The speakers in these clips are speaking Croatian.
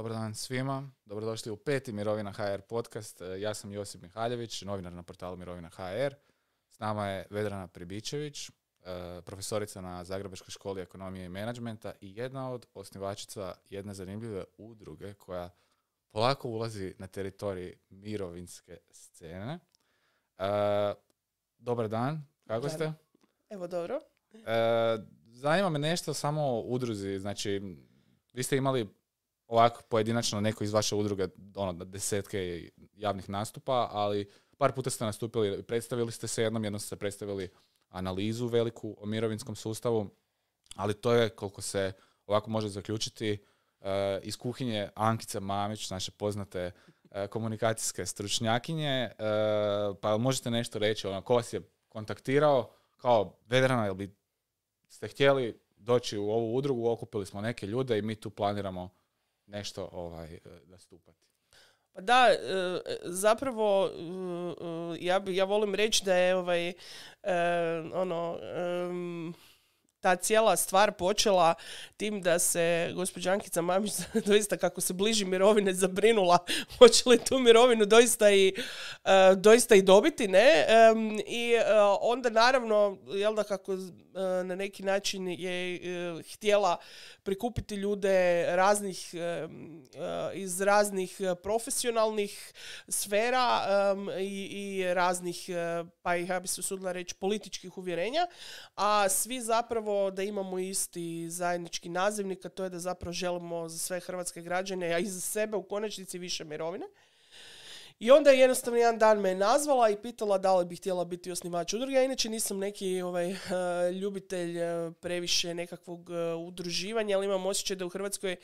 Dobar dan svima, dobrodošli u peti Mirovina HR podcast. E, ja sam Josip Mihaljević, novinar na portalu Mirovina HR. S nama je Vedrana Pribičević, e, profesorica na Zagrebačkoj školi ekonomije i menadžmenta i jedna od osnivačica jedne zanimljive udruge koja polako ulazi na teritorij mirovinske scene. E, dobar dan, kako ste? Evo, dobro. Zanima me nešto samo o udruzi, znači vi ste imali ovako pojedinačno neko iz vaše udruge, ono, desetke javnih nastupa, ali par puta ste nastupili, predstavili ste se jednom, jednom ste predstavili analizu veliku o mirovinskom sustavu, ali to je, koliko se ovako može zaključiti, e, iz kuhinje Ankica Mamić, naše poznate e, komunikacijske stručnjakinje, e, pa možete nešto reći, ono, ko vas je kontaktirao, kao Vedrana, jel bi ste htjeli doći u ovu udrugu, okupili smo neke ljude i mi tu planiramo nešto ovaj, e, nastupati? Pa da, e, zapravo e, ja, ja volim reći da je ovaj, ono, ta cijela stvar počela tim da se gospođa Ankica Mamić doista kako se bliži mirovine zabrinula hoće li tu mirovinu doista i, e, doista i dobiti ne i e, onda naravno jel da kako e, na neki način je htjela prikupiti ljude raznih iz raznih profesionalnih sfera i, i raznih pa ih ja bi se usudila reći političkih uvjerenja a svi zapravo da imamo isti zajednički nazivnik, a to je da zapravo želimo za sve hrvatske građane, a i za sebe u konačnici više mirovine. I onda je jednostavno jedan dan me je nazvala i pitala da li bi htjela biti osnivač udruge. Ja inače nisam neki ovaj, ljubitelj eh, previše nekakvog eh, udruživanja, ali imam osjećaj da u Hrvatskoj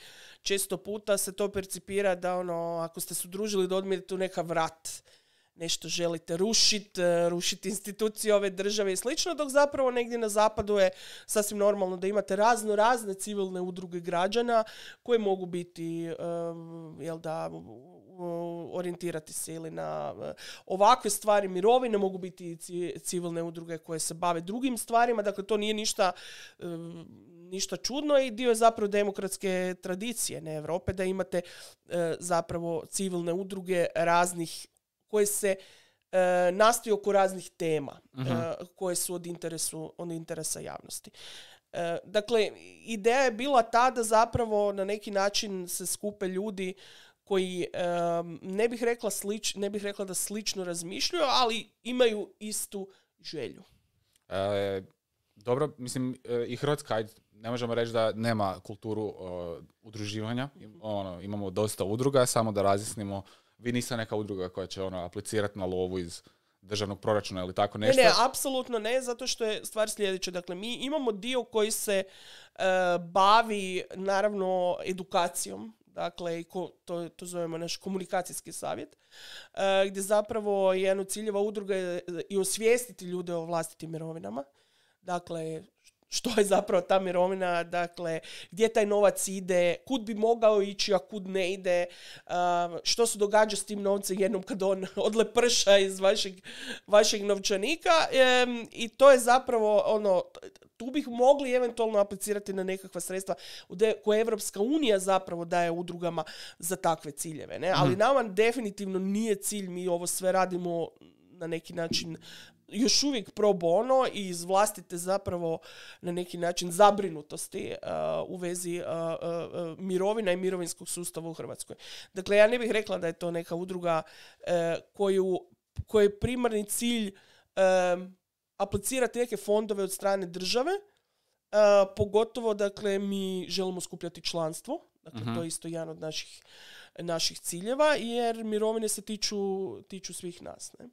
često puta se to percipira da ono, ako ste se udružili da odmirite tu neka vrat nešto želite rušiti, e, rušiti institucije ove države i slično, dok zapravo negdje na zapadu je sasvim normalno da imate razno razne civilne udruge građana koje mogu biti, jel da, orijentirati se ili na e, ovakve stvari mirovine, mogu biti civilne udruge koje se bave drugim stvarima, dakle to nije ništa, e, ništa čudno i dio je zapravo demokratske tradicije na Europe da imate zapravo civilne udruge raznih koje se e, oko raznih tema e, mhm. koje su od, interesu, od interesa javnosti. E, dakle, ideja je bila ta da zapravo na neki način se skupe ljudi koji e, ne bih rekla ne bih rekla da slično razmišljaju, ali imaju istu želju. Dobro, mislim i Hrvatska, ne možemo reći da nema kulturu udruživanja. Mhm. Ono, imamo dosta udruga, samo da razjasnimo vi niste neka udruga koja će ono aplicirati na lovu iz državnog proračuna ili tako nešto. Ne, apsolutno ne, zato što je stvar sljedeća. Dakle, mi imamo dio koji se e, bavi, naravno, edukacijom. Dakle, ko, to, to zovemo naš komunikacijski savjet, e, gdje zapravo jedan od ciljeva udruga je i osvijestiti ljude o vlastitim mirovinama. Dakle, što je zapravo ta mirovina, dakle, gdje taj novac ide, kud bi mogao ići, a kud ne ide, um, što se događa s tim novcem jednom kad on odleprša iz vašeg, vašeg novčanika i to je zapravo ono, tu bih mogli eventualno aplicirati na nekakva sredstva koje Evropska unija zapravo daje udrugama za takve ciljeve. Ne? Ali mhm. nama definitivno nije cilj, mi ovo sve radimo na neki način još uvijek pro bono i iz vlastite zapravo na neki način zabrinutosti eh, u vezi eh, eh, mirovina i mirovinskog sustava u Hrvatskoj. Dakle, ja ne bih rekla da je to neka udruga koju, je primarni cilj aplicirati neke fondove od strane države, pogotovo dakle mi želimo skupljati članstvo, dakle mhm. to je isto jedan od naših naših ciljeva jer mirovine se tiču, tiču svih nas. Ne?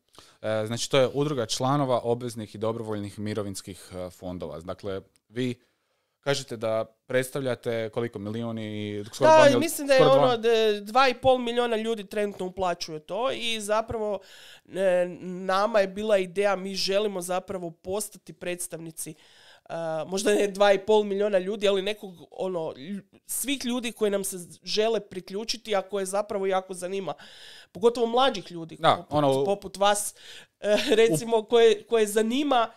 E, znači to je udruga članova obveznih i dobrovoljnih mirovinskih e, fondova. Dakle, vi kažete da predstavljate koliko milijuni i da, mislim da je ono dva i pol milijuna ljudi trenutno uplaćuje to i zapravo e, nama je bila ideja mi želimo zapravo postati predstavnici možda ne pol milijuna ljudi, ali nekog, ono, svih ljudi koji nam se žele priključiti, a koje zapravo jako zanima. Pogotovo mlađih ljudi, poput, ono, poput vas, e, recimo, koje, zanima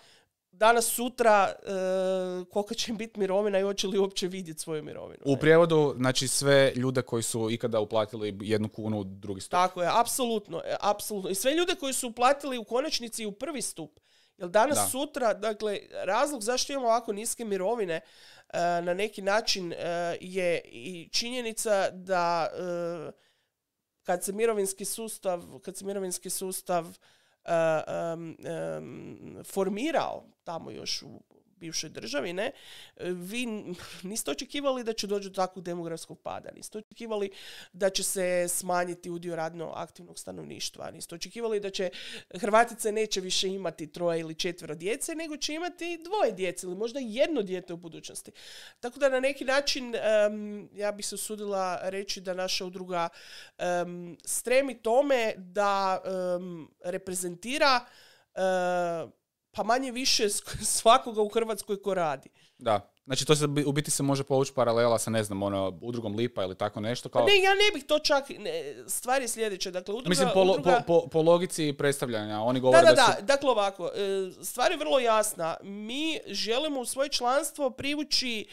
danas, sutra, uh, će im biti mirovina i hoće li uopće vidjeti svoju mirovinu. U prijevodu, znači sve ljude koji su ikada uplatili jednu kunu u drugi stup. Tako je, apsolutno, e, I sve ljude koji su uplatili u konačnici u prvi stup jer danas, sutra, dakle, razlog zašto imamo ovako niske mirovine e, na neki način e, je i činjenica da e, kad se mirovinski sustav, kad se mirovinski sustav formirao tamo još u bivšoj državi, ne, vi niste očekivali da će doći do takvog demografskog pada, niste očekivali da će se smanjiti udio radno aktivnog stanovništva, niste očekivali da će Hrvatice neće više imati troje ili četvero djece, nego će imati dvoje djece ili možda jedno dijete u budućnosti. Tako da na neki način ja bih se usudila reći da naša udruga stremi tome da reprezentira eh, pa manje više svakoga u Hrvatskoj ko radi. Da. Znači to se u biti se može povući paralela sa ne znam ono udrugom lipa ili tako nešto pa kao. ne, ja ne bih to čak ne, stvar je sljedeća, dakle udruga Mislim po, po, po, logici predstavljanja, oni govore da, da, da, da dakle ovako, e, stvar je vrlo jasna. Mi želimo u svoje članstvo privući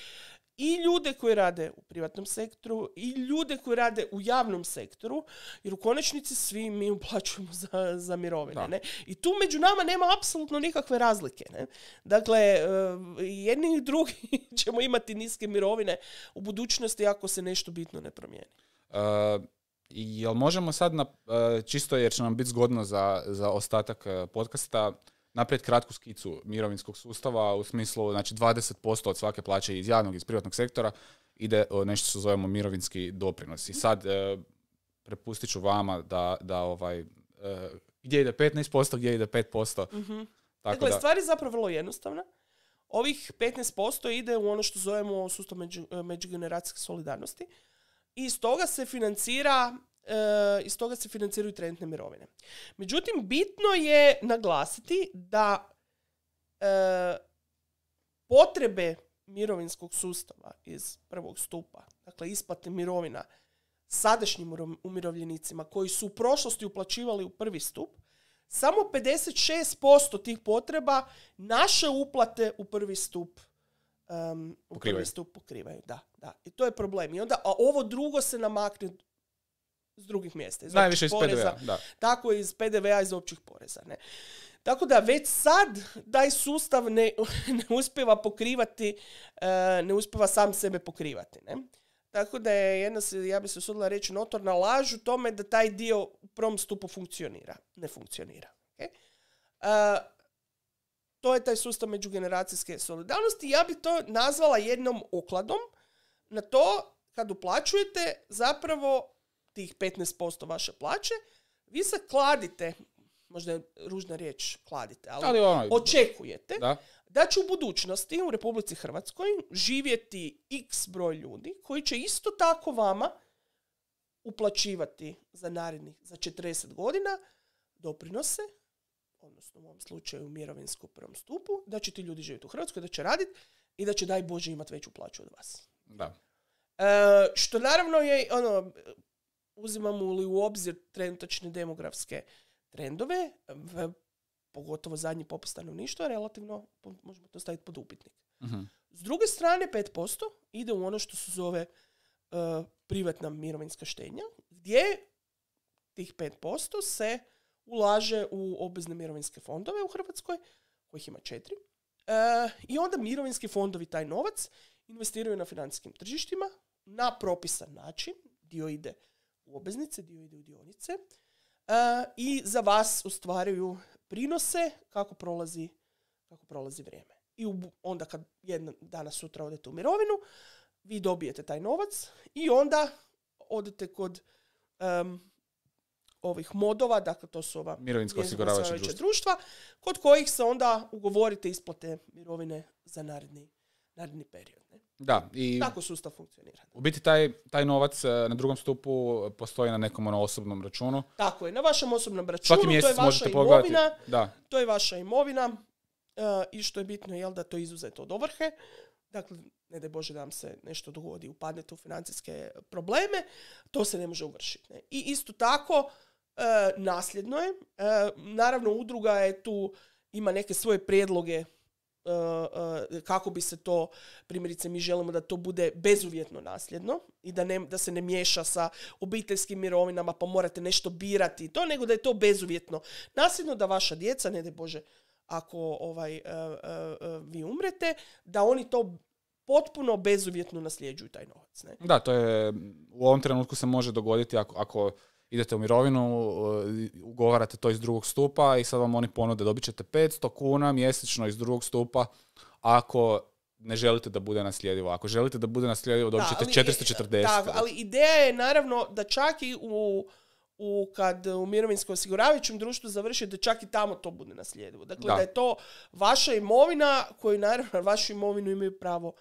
i ljude koji rade u privatnom sektoru i ljude koji rade u javnom sektoru, jer u konačnici svi mi uplaćujemo za, za mirovine. Ne? I tu među nama nema apsolutno nikakve razlike. Ne? Dakle, e, jedni i drugi ćemo imati niske mirovine u budućnosti ako se nešto bitno ne promijeni. Uh, jel možemo sad, na, e, čisto jer će nam biti zgodno za, za ostatak podcasta, Naprijed kratku skicu mirovinskog sustava u smislu, znači 20% od svake plaće iz javnog, iz privatnog sektora ide nešto što zovemo mirovinski doprinos. I sad e, prepustit ću vama da, da ovaj, e, gdje ide 15%, gdje ide 5%. mm Tako dakle, da... stvar je zapravo vrlo jednostavna. Ovih 15% ide u ono što zovemo sustav e, međugeneracijske solidarnosti. I iz toga se financira E, iz toga se financiraju trenutne mirovine. Međutim, bitno je naglasiti da e, potrebe mirovinskog sustava iz prvog stupa, dakle isplate mirovina sadašnjim umirovljenicima koji su u prošlosti uplaćivali u prvi stup, samo 56% tih potreba naše uplate u prvi stup um, pokrivaju. Da, da. I to je problem. I onda, a ovo drugo se namakne s drugih mjesta. Iz Najviše iz poreza, PDV-a, Tako iz PDV-a, iz općih poreza. Ne? Tako da već sad taj sustav ne, ne uspjeva pokrivati, e, ne uspjeva sam sebe pokrivati. Ne? Tako da je jedna, ja bi se usudila reći, notorna laž u tome da taj dio u prvom stupu funkcionira. Ne funkcionira. E, to je taj sustav međugeneracijske solidarnosti. Ja bi to nazvala jednom okladom na to kad uplaćujete zapravo tih 15% vaše plaće, vi se kladite, možda je ružna riječ kladite, ali, ali ono, očekujete da. će u budućnosti u Republici Hrvatskoj živjeti x broj ljudi koji će isto tako vama uplaćivati za narednih, za 40 godina doprinose, odnosno u ovom slučaju mirovinskom prvom stupu, da će ti ljudi živjeti u Hrvatskoj, da će raditi i da će, daj Bože, imati veću plaću od vas. Da. E, što naravno je, ono, uzimamo li u obzir trenutačne demografske trendove, pogotovo zadnji popis stanovništva, relativno možemo to staviti pod upitnik. uh S druge strane, 5% ide u ono što se zove e, privatna mirovinska štenja, gdje tih 5% se ulaže u obvezne mirovinske fondove u Hrvatskoj, kojih ima četiri. E, I onda mirovinski fondovi taj novac investiraju na financijskim tržištima na propisan način. Dio ide u obveznice, dio ide u dionice e, i za vas ostvaruju prinose kako prolazi, kako prolazi vrijeme. I onda kad jedna, danas sutra odete u mirovinu, vi dobijete taj novac i onda odete kod ovih modova, dakle to su ova mirovinska osiguravajuća društva, kod kojih se onda ugovorite isplate mirovine za naredni naredni period. Da, i Tako sustav funkcionira. U biti taj, taj novac e, na drugom stupu e, postoji na nekom ono, osobnom računu. Tako je, na vašem osobnom računu, to je vaša imovina, da. to je vaša imovina e, i što je bitno je da to izuzete od ovrhe. Dakle, ne daj Bože da vam se nešto dogodi, upadnete u financijske probleme, to se ne može uvršiti. Ne? I isto tako, nasljedno je, naravno udruga je tu, ima neke svoje prijedloge Eh, eh, kako bi se to, primjerice mi želimo da to bude bezuvjetno nasljedno i da, ne, da se ne miješa sa obiteljskim mirovinama pa morate nešto birati to, nego da je to bezuvjetno nasljedno da vaša djeca, ne daj Bože, ako ovaj, eh, vi umrete, da oni to potpuno bezuvjetno nasljeđuju taj novac. Ne? Da, to je, u ovom trenutku se može dogoditi ako, ako idete u mirovinu, ugovarate to iz drugog stupa i sad vam oni ponude dobit ćete 500 kuna mjesečno iz drugog stupa ako ne želite da bude nasljedivo. Ako želite da bude nasljedivo, dobit ćete 440. E, ali ideja je naravno da čak i u kad u mirovinsko osiguravajućem društvu završite, čak i tamo to bude nasljedivo. Dakle, da. da je to vaša imovina koju naravno vašu imovinu imaju pravo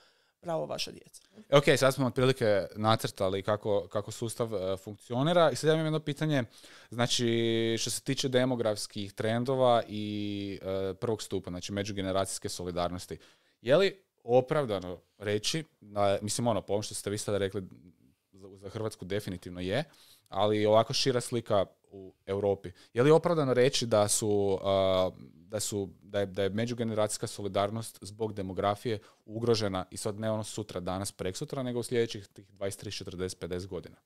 pravo vaša djeca. E, ok, sad smo otprilike nacrtali kako, kako sustav e, funkcionira i sad ja imam jedno pitanje, znači što se tiče demografskih trendova i e, prvog stupa, znači međugeneracijske solidarnosti, je li opravdano reći, mislim ono, po što ste vi sada rekli za, za Hrvatsku definitivno je, ali ovako šira slika u Europi. Je li opravdano reći da su, da, su da, je, da je međugeneracijska solidarnost zbog demografije ugrožena i sad ne ono sutra, danas, preksutra, nego u sljedećih tih 23, 40, 50 godina?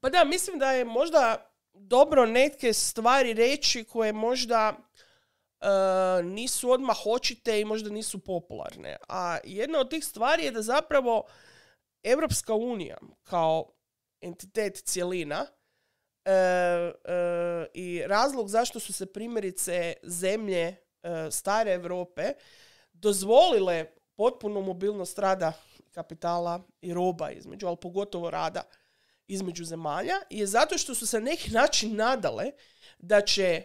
Pa da, mislim da je možda dobro neke stvari reći koje možda e, nisu odmah očite i možda nisu popularne. A jedna od tih stvari je da zapravo Europska unija kao entitet cjelina E, e, I razlog zašto su se primjerice zemlje e, stare Europe dozvolile potpunu mobilnost rada kapitala i roba između, ali pogotovo rada između zemalja, je zato što su se neki način nadale da će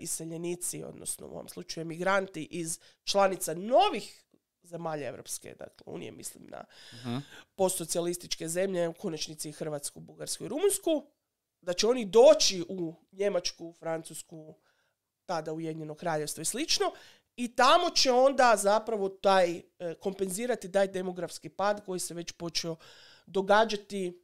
iseljenici, odnosno u ovom slučaju emigranti iz članica novih zemalja Europske dakle, unije, mislim na uh zemlje, u konačnici Hrvatsku, Bugarsku i Rumunjsku, da će oni doći u Njemačku, Francusku, tada Ujedinjeno kraljevstvo i slično, i tamo će onda zapravo taj, e, kompenzirati taj demografski pad koji se već počeo događati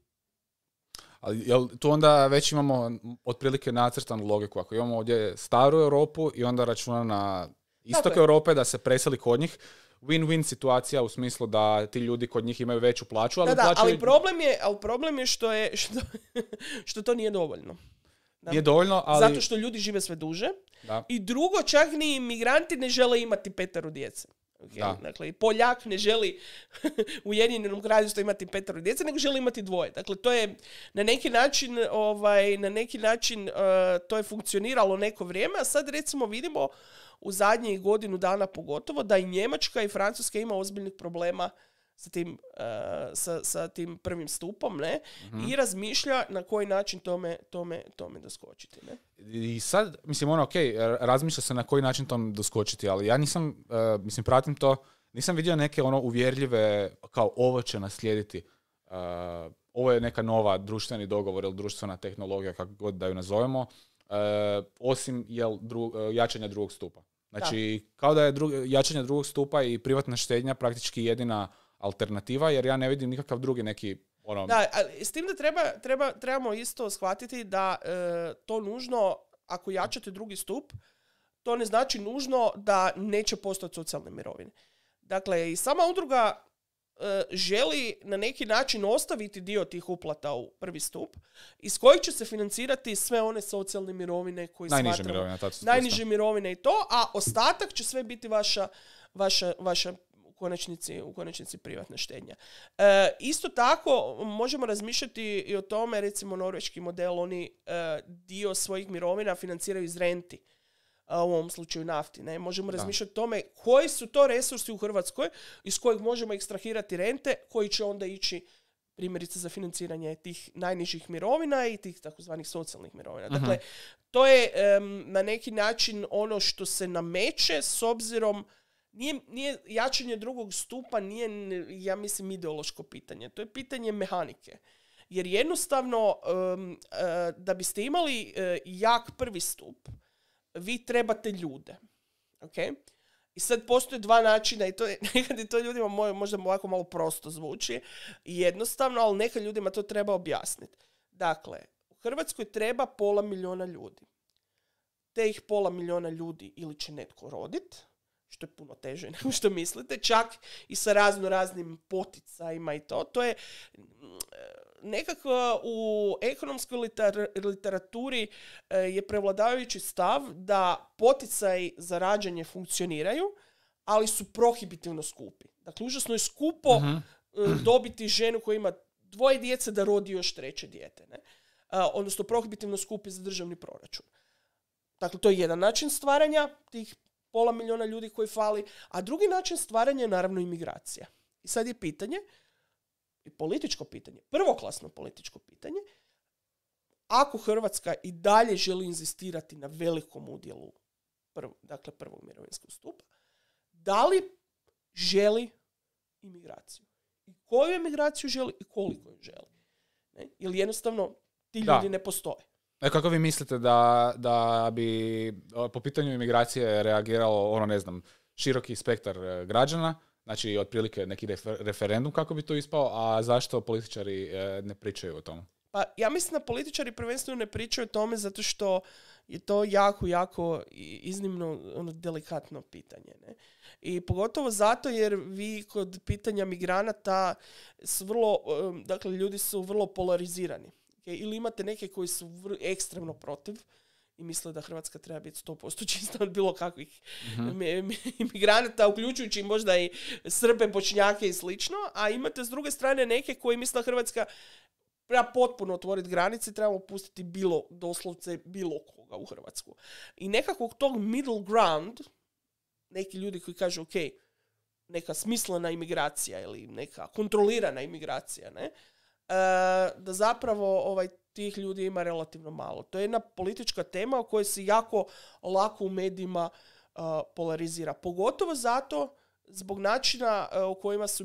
ali jel tu onda već imamo otprilike nacrtan logiku. Ako imamo ovdje staru Europu i onda računa na istok Europe da se preseli kod njih, win-win situacija u smislu da ti ljudi kod njih imaju veću plaću, ali da, da, ali problem je, ali problem je što je što, što to nije dovoljno. Nije dovoljno, ali... Zato što ljudi žive sve duže. Da. I drugo, čak ni imigranti ne žele imati petaru djece. Dakle, i Poljak ne želi u jedinjenom kraljevstvu imati petero djece, nego želi imati dvoje. Dakle, to je na neki način, ovaj, na neki način eh, to je funkcioniralo neko vrijeme, a sad recimo vidimo u zadnjih godinu dana pogotovo da i Njemačka i Francuska ima ozbiljnih problema sa tim, eh, sa, tim prvim stupom ne? Mhm. i razmišlja na koji način tome, tome, tome doskočiti. Ne? I sad, mislim, ono, ok, razmišlja se na koji način tom doskočiti, ali ja nisam, eh, mislim, pratim to, nisam vidio neke ono uvjerljive, kao ovo će naslijediti. Uh, ovo je neka nova društveni dogovor ili društvena tehnologija, kako god da ju nazovemo, osim jel, jačanja drugog stupa. Znači, kao da je dru, jačanje drugog stupa i privatna štednja praktički jedina alternativa jer ja ne vidim nikakav drugi neki ono... Da, ali s tim da treba, treba, trebamo isto shvatiti da e, to nužno, ako jačate drugi stup, to ne znači nužno da neće postati socijalne mirovine. Dakle, i sama udruga e, želi na neki način ostaviti dio tih uplata u prvi stup iz kojih će se financirati sve one socijalne mirovine koje najniže smatramo. Mirovine, najniže mirovine i to, a ostatak će sve biti vaša, vaša, vaša konačnici, u konačnici privatna štednja. E, isto tako možemo razmišljati i o tome, recimo norveški model, oni e, dio svojih mirovina financiraju iz renti u ovom slučaju nafti. Ne? Možemo razmišljati o tome koji su to resursi u Hrvatskoj iz kojih možemo ekstrahirati rente koji će onda ići primjerice za financiranje tih najnižih mirovina i tih takozvanih socijalnih mirovina. Mhm. Dakle, to je na neki način ono što se nameće s obzirom nije, nije, jačanje drugog stupa nije, ja mislim, ideološko pitanje. To je pitanje mehanike. Jer jednostavno, e, da biste imali e, jak prvi stup, vi trebate ljude. Okay? I sad postoje dva načina i to to ljudima moj, možda ovako malo prosto zvuči, jednostavno, ali neka ljudima to treba objasniti. Dakle, u Hrvatskoj treba pola milijuna ljudi. Te ih pola milijuna ljudi ili će netko roditi, što je puno teže nego što mislite, čak i sa razno raznim poticajima i to. To je mm, nekako u ekonomskoj literaturi e, je prevladavajući stav da poticaj za rađanje funkcioniraju, ali su prohibitivno skupi. Dakle, užasno je skupo mhm. e, dobiti ženu koja ima dvoje djece da rodi još treće dijete. Ne? E, odnosno, prohibitivno skupi za državni proračun. Dakle, to je jedan način stvaranja tih pola milijuna ljudi koji fali, a drugi način stvaranja je naravno imigracija. I sad je pitanje, i političko pitanje, prvoklasno političko pitanje, ako Hrvatska i dalje želi inzistirati na velikom udjelu dakle prvog mirovinskog stupa, da li želi imigraciju? I koju imigraciju želi i koliko ju želi? Ne? Ili jednostavno ti ljudi ne postoje. E, kako vi mislite da, da bi po pitanju imigracije reagiralo, ono ne znam, široki spektar e, građana, znači otprilike neki refer, referendum kako bi to ispao, a zašto političari e, ne pričaju o tome? Pa ja mislim da političari prvenstveno ne pričaju o tome zato što je to jako, jako iznimno ono, delikatno pitanje. Ne? I pogotovo zato jer vi kod pitanja migranata su vrlo, e, dakle ljudi su vrlo polarizirani ili imate neke koji su ekstremno protiv i misle da Hrvatska treba biti 100% čista od bilo kakvih mhm. imigranata, uključujući možda i Srbe, Bočnjake i slično, a imate s druge strane neke koji misle da Hrvatska treba potpuno otvoriti granice, trebamo pustiti bilo doslovce bilo koga u Hrvatsku. I nekakvog tog middle ground, neki ljudi koji kažu ok, neka smislena imigracija ili neka kontrolirana imigracija, ne? E, da zapravo ovaj tih ljudi ima relativno malo. To je jedna politička tema o kojoj se jako lako u medijima e, polarizira. Pogotovo zato zbog načina e, o, kojima su,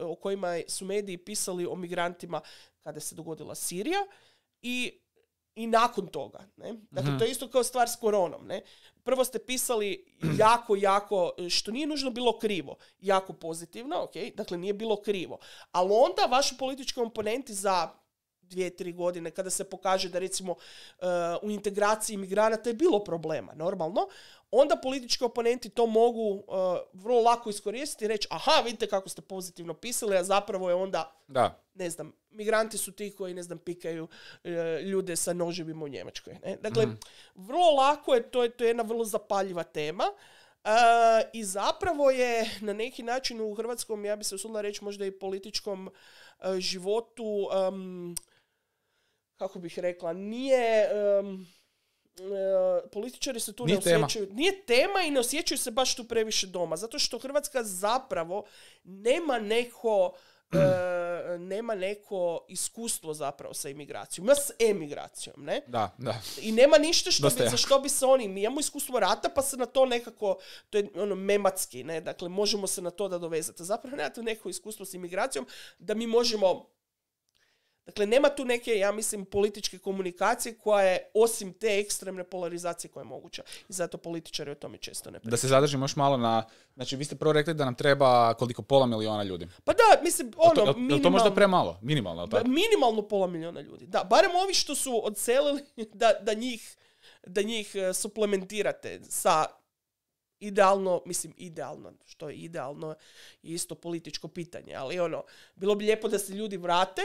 o kojima su mediji pisali o migrantima kada se dogodila Sirija i i nakon toga. Ne? Dakle, mhm. to je isto kao stvar s koronom. Ne? Prvo ste pisali jako, jako, što nije nužno bilo krivo, jako pozitivno, ok, dakle nije bilo krivo. Ali onda vaši politički komponenti za dvije, tri godine, kada se pokaže da recimo eh, u integraciji imigranata je bilo problema, normalno, onda politički oponenti to mogu uh, vrlo lako iskoristiti i reći aha, vidite kako ste pozitivno pisali, a zapravo je onda, da. ne znam, migranti su ti koji, ne znam, pikaju uh, ljude sa noževima u Njemačkoj. Ne? Dakle, mhm. vrlo lako je, to je, to je jedna vrlo zapaljiva tema. Uh, I zapravo je na neki način u hrvatskom, ja bi se usudila reći možda i političkom životu, um, kako bih rekla, nije... Um, E, političari se tu nije ne osjećaju. Tema. Nije tema i ne osjećaju se baš tu previše doma. Zato što Hrvatska zapravo nema neko e, nema neko iskustvo zapravo sa imigracijom. Ima s emigracijom, ne? Da, da. I nema ništa što bi, za što bi se oni... Mi imamo iskustvo rata pa se na to nekako... To je ono mematski, ne? Dakle, možemo se na to da dovezati. Zapravo nemate neko iskustvo s imigracijom da mi možemo Dakle, nema tu neke, ja mislim, političke komunikacije koja je osim te ekstremne polarizacije koja je moguća. I zato političari o tome često ne pričaju. Da se zadržimo još malo na... Znači, vi ste prvo rekli da nam treba koliko pola miliona ljudi. Pa da, mislim, ono, to, to ono, možda premalo? Minimalno, tako? Minimalno pola miliona ljudi. Da, barem ovi što su odselili, da, njih e, suplementirate sa idealno, mislim idealno, što je idealno isto političko pitanje, ali ono, bilo bi lijepo da se ljudi vrate,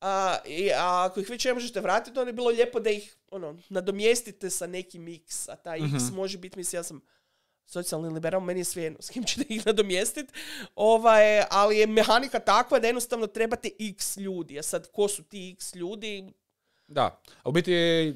a, i, ako ih vi ne možete vratiti, onda je bilo lijepo da ih ono, nadomjestite sa nekim x A taj X mhm. može biti, mislim, ja sam socijalni liberal, meni je svejedno s kim ćete ih nadomjestiti. Ovaj, ali je mehanika takva da jednostavno trebate x ljudi. A sad, ko su ti x ljudi, da, u biti e, e,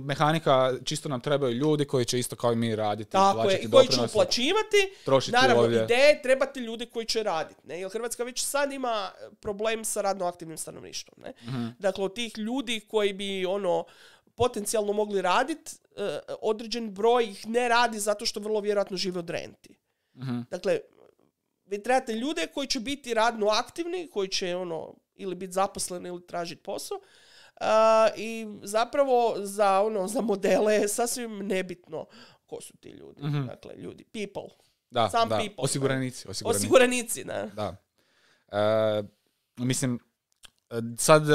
mehanika čisto nam trebaju ljudi koji će isto kao i mi raditi. Tako je, i koji će uplaćivati. Naravno, ideje trebati ljudi koji će raditi. Jer Hrvatska već sad ima e, problem sa radno aktivnim stanovništvom. Mhm. Dakle, od tih ljudi koji bi ono potencijalno mogli raditi, određen broj ih ne radi zato što vrlo vjerojatno žive od renti. Mhm. Dakle, vi trebate ljude koji će biti radno aktivni, koji će ono ili biti zaposleni ili tražiti posao, i zapravo za, ono, za modele je sasvim nebitno ko su ti ljudi. Mhm. Dakle, ljudi, people. Da, Sam people. Osiguranici. Osiguranici, osiguranici da. Uh, mislim, sad e,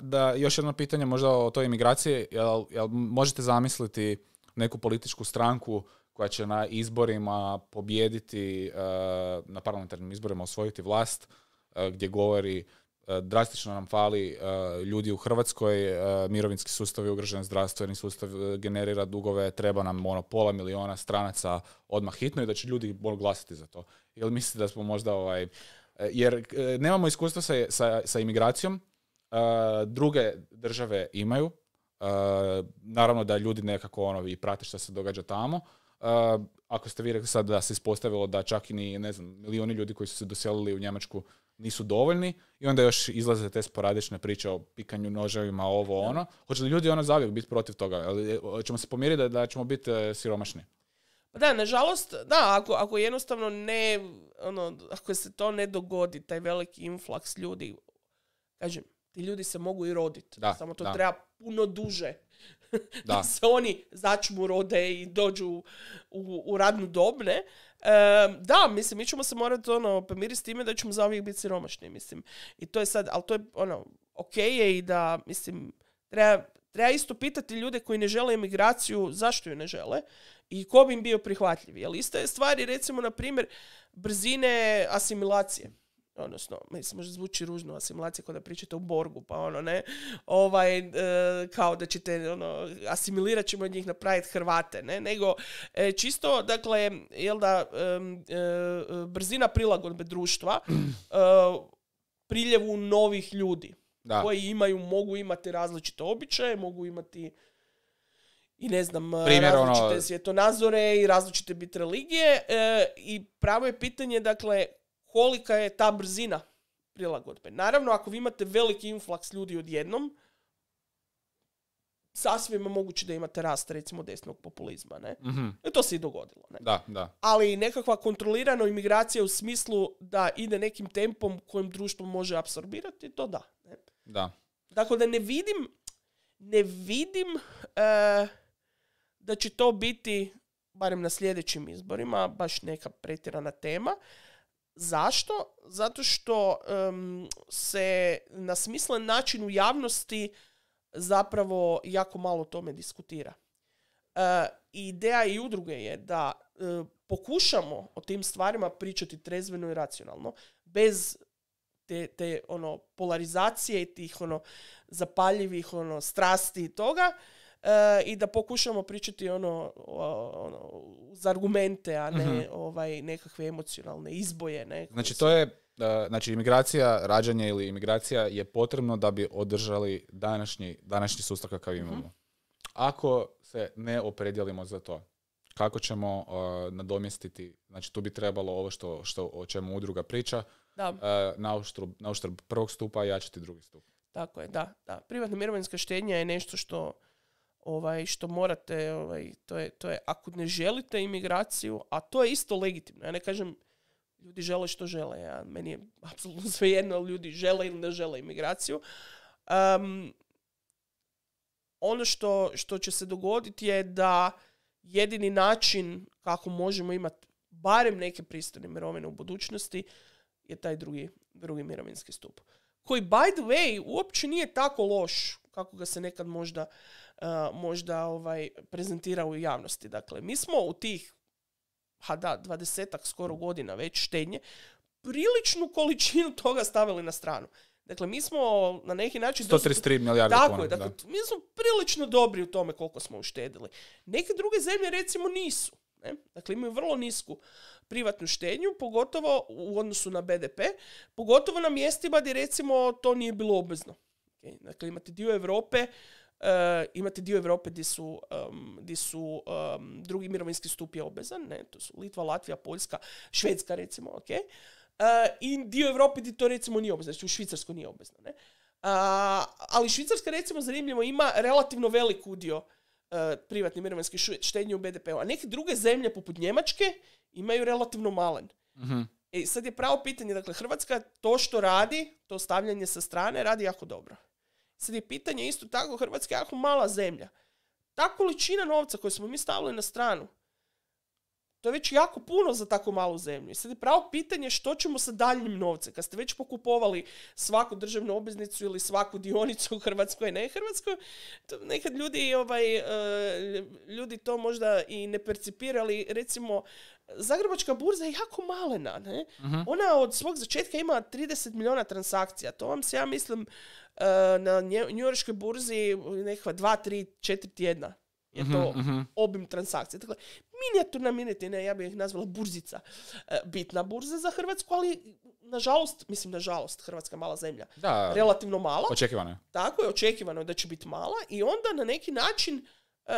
da još jedno pitanje možda o toj imigraciji. jel možete zamisliti neku političku stranku koja će na izborima pobijediti, e, na parlamentarnim izborima osvojiti vlast, gdje govori E, drastično nam fali e, ljudi u Hrvatskoj, e, mirovinski sustav je ugrožen, zdravstveni sustav generira dugove, treba nam ono, pola miliona stranaca odmah hitno i da će ljudi bolje glasiti za to. Jel mislite da smo možda ovaj... Jer nemamo iskustva sa, sa, sa imigracijom, druge države imaju, naravno da ljudi nekako ono, i prate što se događa tamo, ako ste vi rekli sad da se ispostavilo da čak i ni, ne znam, milioni ljudi koji su se doselili u Njemačku nisu dovoljni i onda još izlaze te sporadične priče o pikanju noževima, ovo, ono. Hoće li ljudi ono zavijek biti protiv toga? Ali, e, se pomiriti da, da ćemo biti e, siromašni? Pa da, nažalost, da, ako, ako jednostavno ne, ono, ako se to ne dogodi, taj veliki inflaks ljudi, kažem, ti ljudi se mogu i roditi. Samo to treba puno duže da. se oni začmu rode i dođu u, u radnu dobne da, mislim, mi ćemo se morati ono, pomiriti s time da ćemo za zauvijek biti siromašni, mislim. I to je sad, ali to je, ono, ok je i da, mislim, treba, treba isto pitati ljude koji ne žele emigraciju zašto ju ne žele i ko bi im bio prihvatljiv. Jer ista je stvari, recimo, na primjer, brzine asimilacije odnosno, mislim, možda zvuči ružno, asimilacija simulacija pričate o borgu, pa ono, ne, ovaj, e, kao da ćete, ono, asimilirat ćemo od njih napraviti Hrvate, ne, nego e, čisto, dakle, jel da, e, brzina prilagodbe društva, priljevu novih ljudi, koji imaju, mogu imati različite običaje, mogu imati i ne znam, Primjer, ono, različite svjetonazore i različite bit religije i pravo je pitanje, dakle, kolika je ta brzina prilagodbe. Naravno, ako vi imate veliki inflaks ljudi odjednom, sasvim je moguće da imate rast recimo desnog populizma. Ne? Mhm. E, to se i dogodilo. Ne? Da, da. Ali nekakva kontrolirana imigracija u smislu da ide nekim tempom kojim društvo može apsorbirati, to da. Ne? Da. Dakle, ne vidim ne vidim e, da će to biti barem na sljedećim izborima baš neka pretjerana tema Zašto? Zato što se na smislen način u javnosti zapravo jako malo o tome diskutira. Uh, ideja i udruge je da e, pokušamo o tim stvarima pričati trezveno i racionalno, bez te, te ono polarizacije i tih ono zapaljivih ono strasti i toga E, i da pokušamo pričati ono, ono uz argumente, a ne mhm. ovaj, nekakve emocionalne izboje. Ne, znači to je e, znači imigracija, rađanje ili imigracija je potrebno da bi održali današnji, današnji sustav kakav mhm. imamo. Ako se ne opredjelimo za to, kako ćemo e, nadomjestiti, znači tu bi trebalo ovo što, što o čemu udruga priča, da. Uh, na, uštrb, prvog stupa jačati drugi stup. Tako je, da. da. Privatna mirovinska štednja je nešto što ovaj, što morate, ovaj, to, je, to je ako ne želite imigraciju, a to je isto legitimno. Ja ne kažem ljudi žele što žele, ja, meni je apsolutno svejedno ljudi žele ili ne žele imigraciju. ono što, što će se dogoditi je da jedini način kako možemo imati barem neke pristojne mirovine u budućnosti je taj drugi, drugi mirovinski stup. Koji, by the way, uopće nije tako loš kako ga se nekad možda E, možda ovaj, prezentira u javnosti. Dakle, mi smo u tih, ha da, dvadesetak skoro godina već štednje, priličnu količinu toga stavili na stranu. Dakle, mi smo na neki način... 133 milijarde dakle, da. mi smo prilično dobri u tome koliko smo uštedili. Neke druge zemlje, recimo, nisu. Ne? Dakle, imaju vrlo nisku privatnu štednju, pogotovo u odnosu na BDP, pogotovo na mjestima gdje, recimo, to nije bilo obvezno. Dakle, imate dio Europe Uh, imate dio Europe gdje su, di su drugi mirovinski stup je obvezan, ne, to su Litva, Latvija, Poljska, Švedska recimo, ok? Eh, I dio Europe gdje to recimo nije obezan. znači u Švicarskoj nije obezan, ne? Uh, ali Švicarska recimo zanimljivo ima relativno velik udio privatni mirovinski štednje u BDP-u, a neke druge zemlje poput Njemačke imaju relativno malen. Mhm. E sad je pravo pitanje, dakle Hrvatska to što radi, to stavljanje sa strane radi jako dobro. Sad je pitanje isto tako Hrvatska je jako mala zemlja. Ta količina novca koju smo mi stavili na stranu to je već jako puno za tako malu zemlju. I sad je pravo pitanje što ćemo sa daljnjim novcem. Kad ste već pokupovali svaku državnu obveznicu ili svaku dionicu u Hrvatskoj, ne Hrvatskoj, to nekad ljudi, ovaj, e, ljudi to možda i ne percipirali. Recimo, Zagrebačka burza je jako malena. Ne? Mhm. Ona od svog začetka ima 30 milijuna transakcija. To vam se, ja mislim, e, na njujorškoj burzi nekakva 2, 3, 4 tjedna je mhm, to mm-hmm. obim transakcije. Dakle, minijaturna minijetina, ja bih ih nazvala burzica. E, bitna burza za Hrvatsku, ali nažalost, mislim nažalost, Hrvatska mala zemlja. Da, relativno mala. Očekivano je. Tako je, očekivano je da će biti mala i onda na neki način e,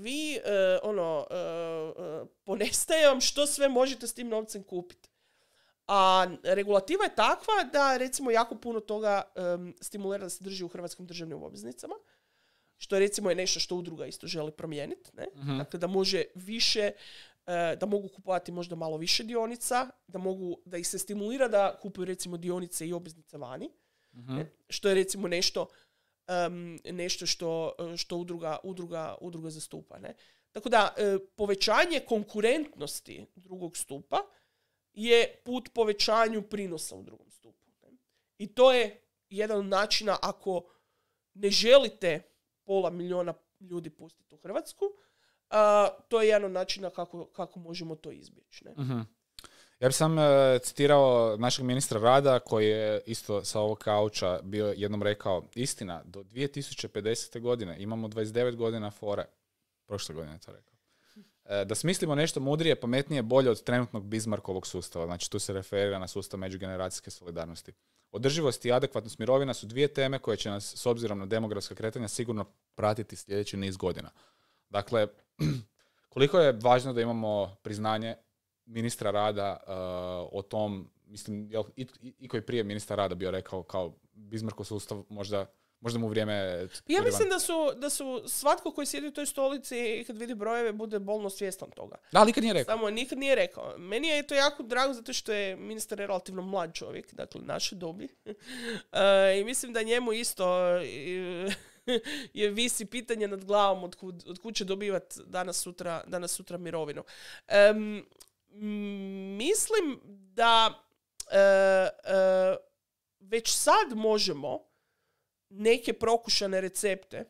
vi e, ono uh, ponestaje vam što sve možete s tim novcem kupiti. A regulativa je takva da recimo jako puno toga stimulira da se drži u hrvatskim državnim obveznicama što recimo je nešto što udruga isto želi promijeniti. Mhm. Dakle, da može više e, da mogu kupovati možda malo više dionica, da mogu da ih se stimulira da kupuju recimo dionice i obveznice vani, mhm. što je recimo nešto nešto što, što udruga, udruga, udruga zastupa. Ne? Tako da e, povećanje konkurentnosti drugog stupa je put povećanju prinosa u drugom stupu. Ne? I to je jedan od načina ako ne želite pola milijuna ljudi pustiti u Hrvatsku, to je jedan od načina kako, kako možemo to izbjeći. Ne? Mhm. Ja bih sam e, citirao našeg ministra rada koji je isto sa ovog kauča bio jednom rekao istina, do 2050. godine imamo 29 godina fore. Prošle godine je to rekao. E, da smislimo nešto mudrije, pametnije, bolje od trenutnog Bismarckovog sustava. Znači tu se referira na sustav međugeneracijske solidarnosti. Održivost i adekvatnost mirovina su dvije teme koje će nas s obzirom na demografska kretanja sigurno pratiti sljedeći niz godina. Dakle, koliko je važno da imamo priznanje ministra rada e, o tom, mislim, jel, i, i koji prije ministar rada bio rekao kao Bismarckov sustav možda možda mu vrijeme... Ja mislim da su, da su svatko koji sjedi u toj stolici i kad vidi brojeve bude bolno svjestan toga. Da, nikad nije rekao. Samo nikad nije rekao. Meni je to jako drago zato što je ministar relativno mlad čovjek, dakle naše dobi. E, I mislim da njemu isto e, je visi pitanje nad glavom od kud, će dobivati danas sutra, danas sutra mirovinu. mislim da e, već sad možemo neke prokušane recepte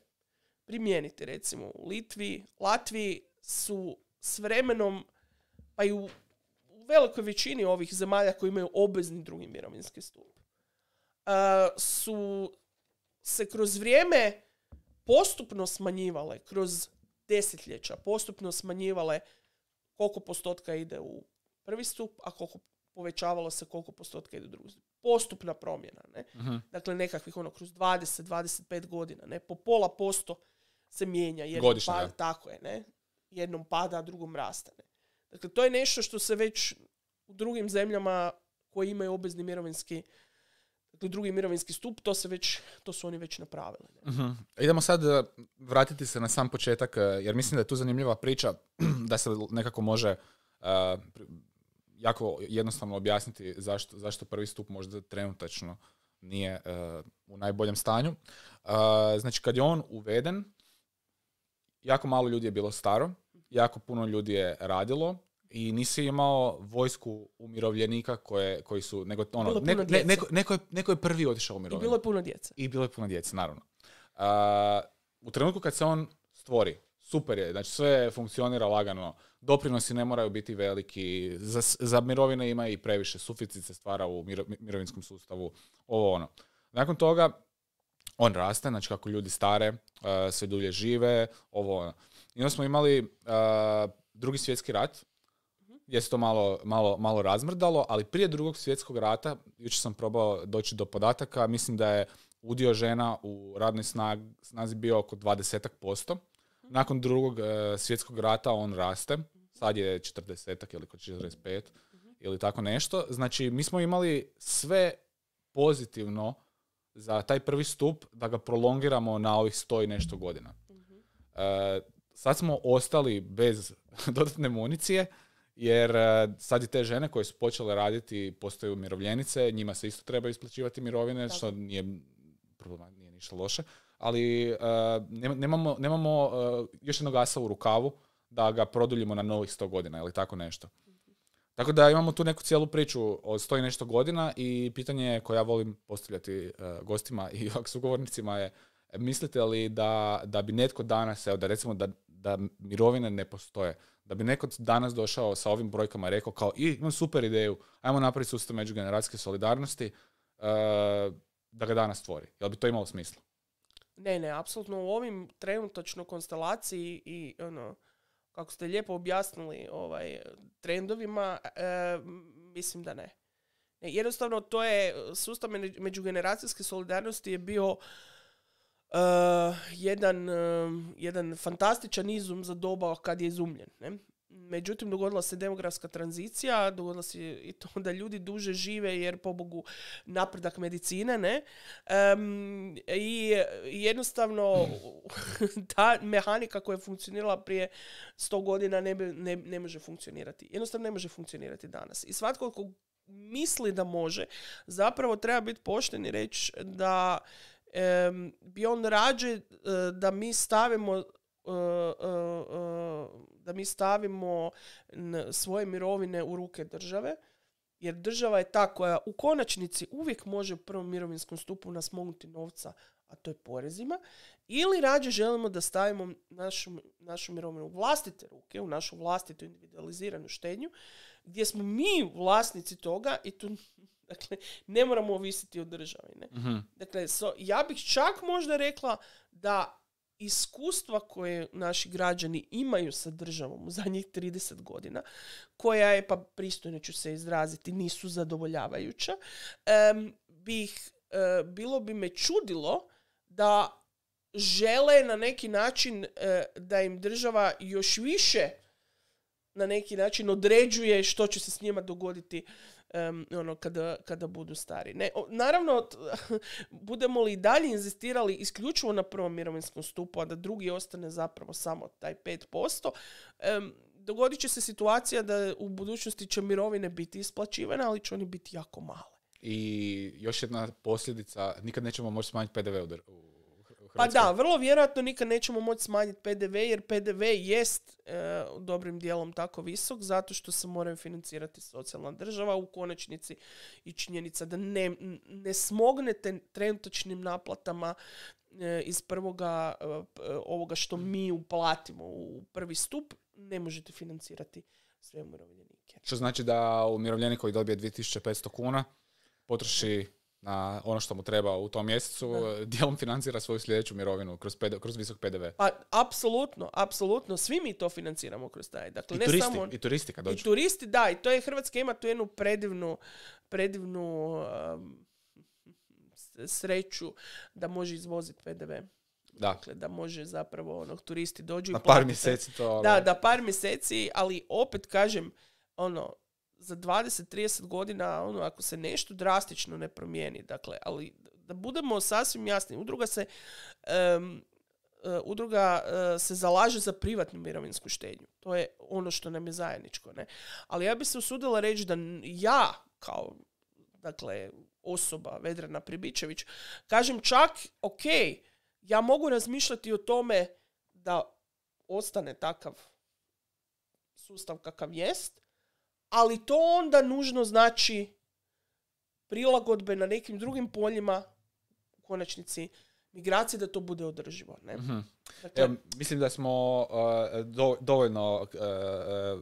primijeniti. Recimo u Litvi, Latviji su s vremenom, pa i u velikoj većini ovih zemalja koji imaju obvezni drugi mirovinski stup, su se kroz vrijeme postupno smanjivale, kroz desetljeća postupno smanjivale koliko postotka ide u prvi stup, a koliko povećavalo se koliko postotka ide u drugi stup postupna promjena. Ne? Uh-huh. Dakle, nekakvih ono, kroz 20-25 godina, ne? po pola posto se mijenja. Jednom tako je, ne? Jednom pada, a drugom raste. Ne? Dakle, to je nešto što se već u drugim zemljama koji imaju obvezni mirovinski dakle, drugi mirovinski stup, to, se već, to su oni već napravili. Ne? uh Idemo sad eh, vratiti se na sam početak, eh, jer mislim da je tu zanimljiva priča da se nekako može uh, jako jednostavno objasniti zašto, zašto prvi stup možda trenutačno nije e, u najboljem stanju. E, znači kad je on uveden, jako malo ljudi je bilo staro, jako puno ljudi je radilo i nisi imao vojsku umirovljenika koje, koji su, nego ono, neko, je, prvi otišao u I bilo je puno djece. I bilo je puno djece, naravno. E, u trenutku kad se on stvori, super je, znači sve funkcionira lagano, doprinosi ne moraju biti veliki, za, za mirovine ima i previše, suficit se stvara u mirovinskom sustavu, ovo ono. Nakon toga on raste, znači kako ljudi stare, e, sve dulje žive, ovo ono. I onda smo imali e, drugi svjetski rat, mhm. gdje se to malo, malo, malo razmrdalo, ali prije drugog svjetskog rata, jučer sam probao doći do podataka, mislim da je udio žena u radnoj snazi bio oko 20%, nakon drugog e, svjetskog rata on raste. Sad je 40 ili 45 ili tako nešto. Znači, mi smo imali sve pozitivno za taj prvi stup da ga prolongiramo na ovih sto i nešto godina. E, sad smo ostali bez dodatne municije jer e, sad i te žene koje su počele raditi postaju mirovljenice, njima se isto treba isplaćivati mirovine, što nije, nije ništa loše ali eh, nemamo, nemamo eh, još jednog asa u rukavu da ga produljimo na novih sto godina ili tako nešto. Tako da imamo tu neku cijelu priču od sto i nešto godina i pitanje koje ja volim postavljati eh, gostima i sugovornicima je mislite li da, da bi netko danas, evo da recimo da, da mirovine ne postoje, da bi netko danas došao sa ovim brojkama i rekao kao i imam super ideju, ajmo napraviti sustav međugeneracijske solidarnosti, da ga danas stvori. Jel bi to imalo smisla? Ne, ne, apsolutno u ovim trenutačno konstelaciji i ono, kako ste lijepo objasnili ovaj, trendovima, e, mislim da ne. E, jednostavno, to je, sustav međugeneracijske solidarnosti je bio e, jedan, jedan fantastičan izum za doba kad je izumljen. Ne? Međutim, dogodila se demografska tranzicija, dogodila se i to da ljudi duže žive jer pobogu napredak medicine, ne? I jednostavno ta mehanika koja je funkcionirala prije 100 godina ne, ne, može funkcionirati. Jednostavno ne može funkcionirati danas. I svatko ko misli da može, zapravo treba biti pošten i reći da um, on rađe e, da mi stavimo E, e, e, da mi stavimo svoje mirovine u ruke države, jer država je ta koja u konačnici uvijek može u prvom mirovinskom stupu nas moguti novca, a to je porezima, ili rađe želimo da stavimo našu, našu mirovinu u vlastite ruke, u našu vlastitu individualiziranu štednju, gdje smo mi vlasnici toga i tu dakle, ne moramo ovisiti o državi. Ne? Mhm. Dakle, so, ja bih čak možda rekla da iskustva koje naši građani imaju sa državom u zadnjih 30 godina, koja je, pa pristojno ću se izraziti, nisu zadovoljavajuća, bih, e, bilo bi me čudilo da žele na neki način e, da im država još više na neki način određuje što će se s njima dogoditi um, ono, kada, kada budu stari. Ne, naravno, budemo li i dalje inzistirali isključivo na prvom mirovinskom stupu, a da drugi ostane zapravo samo taj 5%, um, dogodit će se situacija da u budućnosti će mirovine biti isplaćivane, ali će oni biti jako male. I još jedna posljedica, nikad nećemo moći smanjiti PDV u pa da, vrlo vjerojatno nikad nećemo moći smanjiti PDV jer PDV jest eh, dobrim dijelom tako visok zato što se moraju financirati socijalna država u konačnici i činjenica da ne, smognete trenutačnim naplatama eh, iz prvoga eh, ovoga što mi uplatimo u prvi stup ne možete financirati sve umirovljenike. Što znači da umirovljenik koji dobije 2500 kuna potroši na ono što mu treba u tom mjesecu, da. Eh, dijelom financira svoju sljedeću mirovinu kroz, kroz visok PDV. Pa, apsolutno, apsolutno. Svi mi to financiramo kroz taj. Dakle, I, ne turisti, samo... I turisti kad dođu. I turisti, da. I to je, Hrvatska ima tu jednu predivnu, predivnu ehm, sreću da može izvoziti PDV. Da. Dakle, da može zapravo onog turisti dođu na i par mjeseci to. Ono. Da, da, par mjeseci, ali opet kažem, ono, za 20-30 godina, ono, ako se nešto drastično ne promijeni, dakle, ali da budemo sasvim jasni, udruga se, e, udruga e, se zalaže za privatnu mirovinsku štednju. To je ono što nam je zajedničko. Ne? Ali ja bi se usudila reći da ja, kao dakle, osoba Vedrana Pribičević, kažem čak, ok, ja mogu razmišljati o tome da ostane takav sustav kakav jest, ali to onda nužno znači prilagodbe na nekim drugim poljima u konačnici migracije da to bude održivo. Ne? Mhm. Dakle, e, mislim da smo e, dovoljno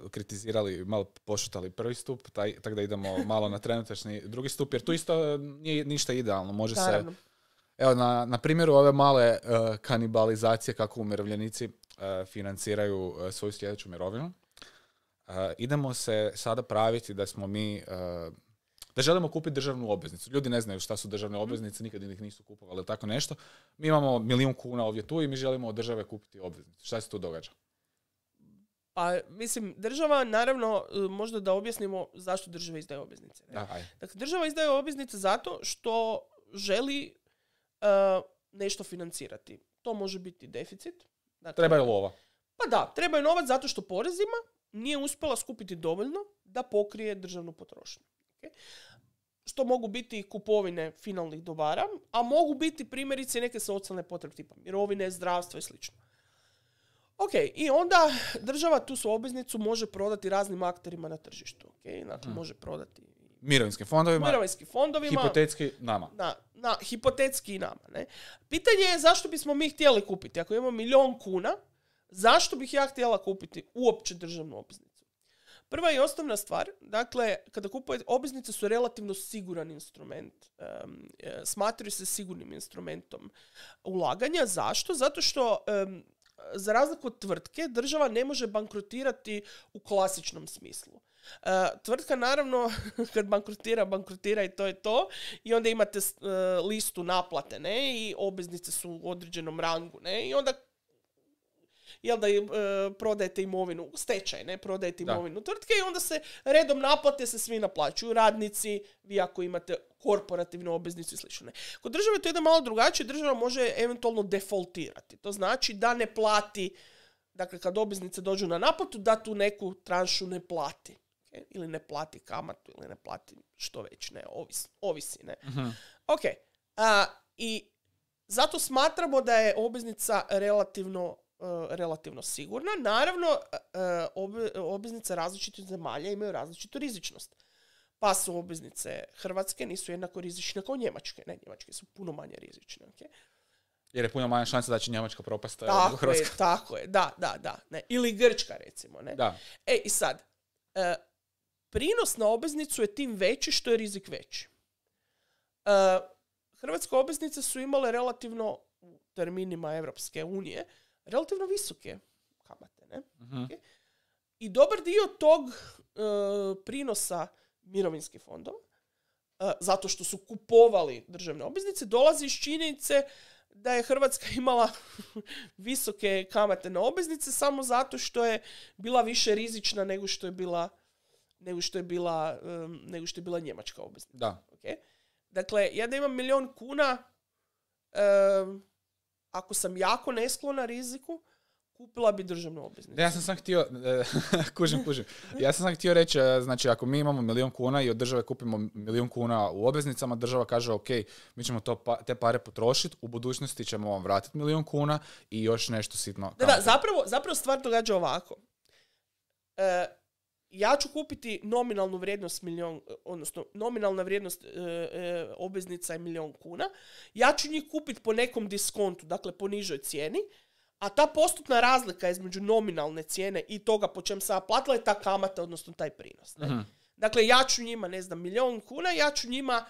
uh, kritizirali, malo pošutali prvi stup, tako da idemo malo na trenutačni drugi stup, jer tu isto nije ništa idealno. Može se... Evo, na, na primjeru ove male kanibalizacije kako umirovljenici financiraju svoju sljedeću mirovinu. Uh, idemo se sada praviti da smo mi eh, da želimo kupiti državnu obveznicu. Ljudi ne znaju šta su državne mhm. obveznice, nikad ih nisu kupovali ili tako nešto. Mi imamo milijun kuna ovdje tu i mi želimo od države kupiti obveznicu. Šta se tu događa? Pa, mislim, država, naravno, eh, možda da objasnimo zašto država izdaje obveznice. Da, dakle, država izdaje obveznice zato što želi nešto financirati. To može biti deficit. Dakle, treba je lova. Pa da, treba je novac zato što porezima nije uspjela skupiti dovoljno da pokrije državnu potrošnju. Okay? Što mogu biti kupovine finalnih dobara, a mogu biti primjerice neke socijalne potrebe tipa mirovine, zdravstvo i sl. Ok, i onda država tu su obveznicu može prodati raznim akterima na tržištu. Okay? Dakle, može prodati mirovinskim fondovima, mirovinskim fondovima hipotetski nama. Na, na, hipotetski nama. Ne? Pitanje je zašto bismo mi htjeli kupiti. Ako imamo milijon kuna, Zašto bih ja htjela kupiti uopće državnu obveznicu? Prva i osnovna stvar, dakle, kada kupuje obveznice su relativno siguran instrument. Um, smatraju se sigurnim instrumentom ulaganja. Zašto? Zato što za razliku od tvrtke, država ne može bankrotirati u klasičnom smislu. E, tvrtka naravno kad bankrotira, bankrotira i to je to i onda imate e, listu naplate ne? i obveznice su u određenom rangu ne? i onda jel da im, e, prodajete imovinu, stečaj, ne, prodajete imovinu da. tvrtke i onda se redom naplate se svi naplaćuju, radnici, vi ako imate korporativnu obveznicu i slično. Ne. Kod države to je malo drugačije, država može eventualno defaultirati, to znači da ne plati, dakle kad obveznice dođu na naplatu, da tu neku tranšu ne plati ili ne plati kamatu ili ne plati što već, ne, ovisi, ovisi ne. Mhm. Ok, a, i zato smatramo da je obveznica relativno E, relativno sigurna. Naravno, e, obveznice različitih zemalja imaju različitu rizičnost. Pa su obveznice Hrvatske nisu jednako rizične kao Njemačke. Ne, Njemačke su puno manje rizične. Jer je puno manja šanse da će Njemačka propast e, tako Je, tako je, da, da, da. Ili Grčka recimo. E i sad, prinos na obveznicu je tim veći što je rizik veći. Hrvatske obveznice su imale relativno u terminima Europske unije relativno visoke kamate. Ne? Mhm. I dobar dio tog e, prinosa mirovinskih fondova, e, zato što su kupovali državne obveznice, dolazi iz činjenice da je Hrvatska imala visoke kamate na obveznice samo zato što je bila više rizična nego što je bila nego što je bila, e, što bila njemačka obveznica. Da. Okay? Dakle, ja da imam milion kuna um, ako sam jako nesklona riziku, kupila bi državnu obveznicu. Ja sam sam htio, e, ja sam sam htio reći, e, znači ako mi imamo milijun kuna i od države kupimo milijun kuna u obveznicama, država kaže ok, mi ćemo to pa, te pare potrošiti, u budućnosti ćemo vam vratiti milijun kuna i još nešto sitno. Da, zapravo, zapravo stvar događa ovako. E, ja ću kupiti nominalnu vrijednost e, odnosno nominalna vrijednost e, e obveznica je milijon kuna. Ja ću njih kupiti po nekom diskontu, dakle po nižoj cijeni. A ta postupna razlika između nominalne cijene i toga po čem sam platila je ta kamata, odnosno taj prinos. Ne? Mhm. Dakle, ja ću njima, ne znam, milijon kuna, ja ću njima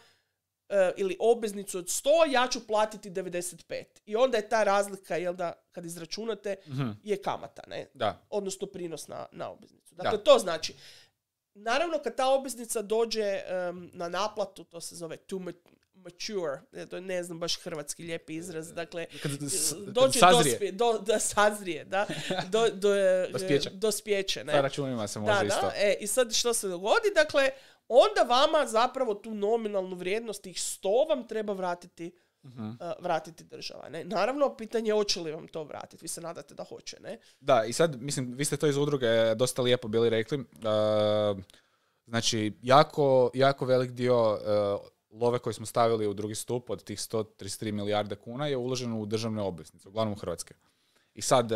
e, ili obveznicu od 100, ja ću platiti 95. I onda je ta razlika, jel da, kad izračunate, mhm. je kamata, ne? Da. Odnosno prinos na, na obveznicu. Dakle, to znači. Naravno, kad ta obveznica dođe na naplatu, to se zove to mature, ja e, to ne znam baš hrvatski lijepi izraz, e, dakle, e, dođe Do, do, sazrije, da, do, do, Sa pa računima se može isto. e, I sad što se dogodi, dakle, onda vama zapravo tu nominalnu vrijednost tih 100 vam treba vratiti Mhm. Eh, vratiti država. Naravno, pitanje je hoće li vam to vratiti. Vi se nadate da hoće, ne? Da, i sad, mislim, vi ste to iz udruge dosta lijepo bili rekli. Uh, znači, jako, jako velik dio uh, love koje smo stavili u drugi stup od tih 133 milijarde kuna je uloženo u državne obveznice, uglavnom u Hrvatske. I sad,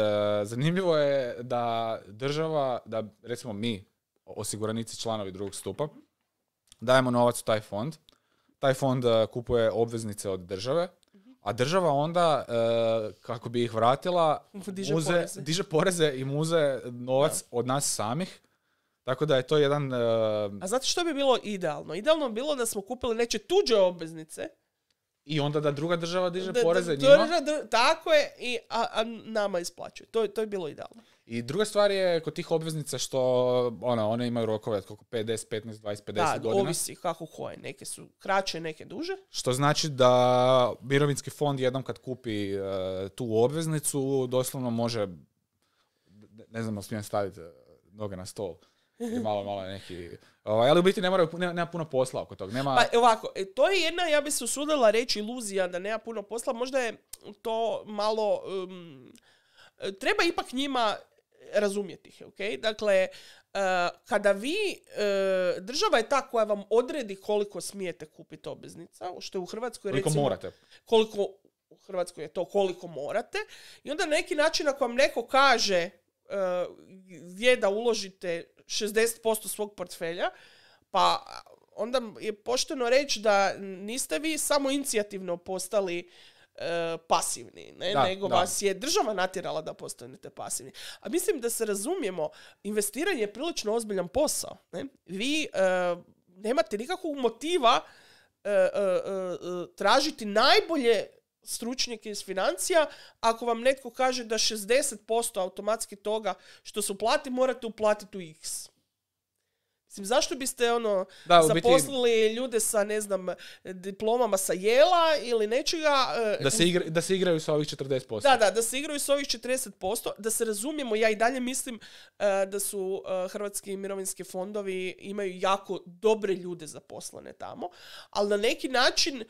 zanimljivo je da država, da recimo mi, osiguranici članovi drugog stupa, dajemo novac u taj fond taj fond eh, kupuje obveznice od države, mhm. a država onda, eh, kako bi ih vratila, diže, poreze. i muze novac od nas samih. Tako da je to jedan... Eh, a znate što bi bilo idealno? Idealno bi bilo da smo kupili neće tuđe obveznice i onda da druga država diže da, poreze da, njima. tako je, i, a, a nama isplaćuje. To, to je bilo idealno. I druga stvar je kod tih obveznica što ona, one imaju rokove koliko 50, 15, 20, 50 da, godina. Da, ovisi kako koje. Neke su kraće, neke duže. Što znači da mirovinski fond jednom kad kupi e, tu obveznicu doslovno može ne znam, smijem staviti e, noge na stol malo, malo neki... Ovaj, ali u biti ne ne, nema puno posla oko toga. Nema... Pa e, ovako, e, to je jedna, ja bi se usudila reći, iluzija da nema puno posla. Možda je to malo... Um, e, treba ipak njima razumjeti ih, ok? Dakle, kada vi, država je ta koja vam odredi koliko smijete kupiti obveznica, što je u Hrvatskoj koliko recimo... morate. Koliko u Hrvatskoj je to koliko morate. I onda na neki način ako vam neko kaže gdje da uložite 60% svog portfelja, pa onda je pošteno reći da niste vi samo inicijativno postali e, pasivni, ne? nego vas je država natjerala da postanete pasivni. A mislim da se razumijemo, investiranje je prilično ozbiljan posao. Ne? Vi e, nemate nikakvog motiva e, tražiti najbolje stručnjake iz financija, ako vam netko kaže da 60% automatski toga što se uplati morate uplatiti u X. Mislim, zašto biste ono da, zaposlili ljude sa, ne znam, diplomama sa jela ili nečega... E, da se, igra, da se igraju sa ovih 40%. Da, da, da se igraju sa ovih 40%. Da se razumijemo, ja i dalje mislim e, da su e, hrvatski mirovinski fondovi imaju jako dobre ljude zaposlene tamo, ali na neki način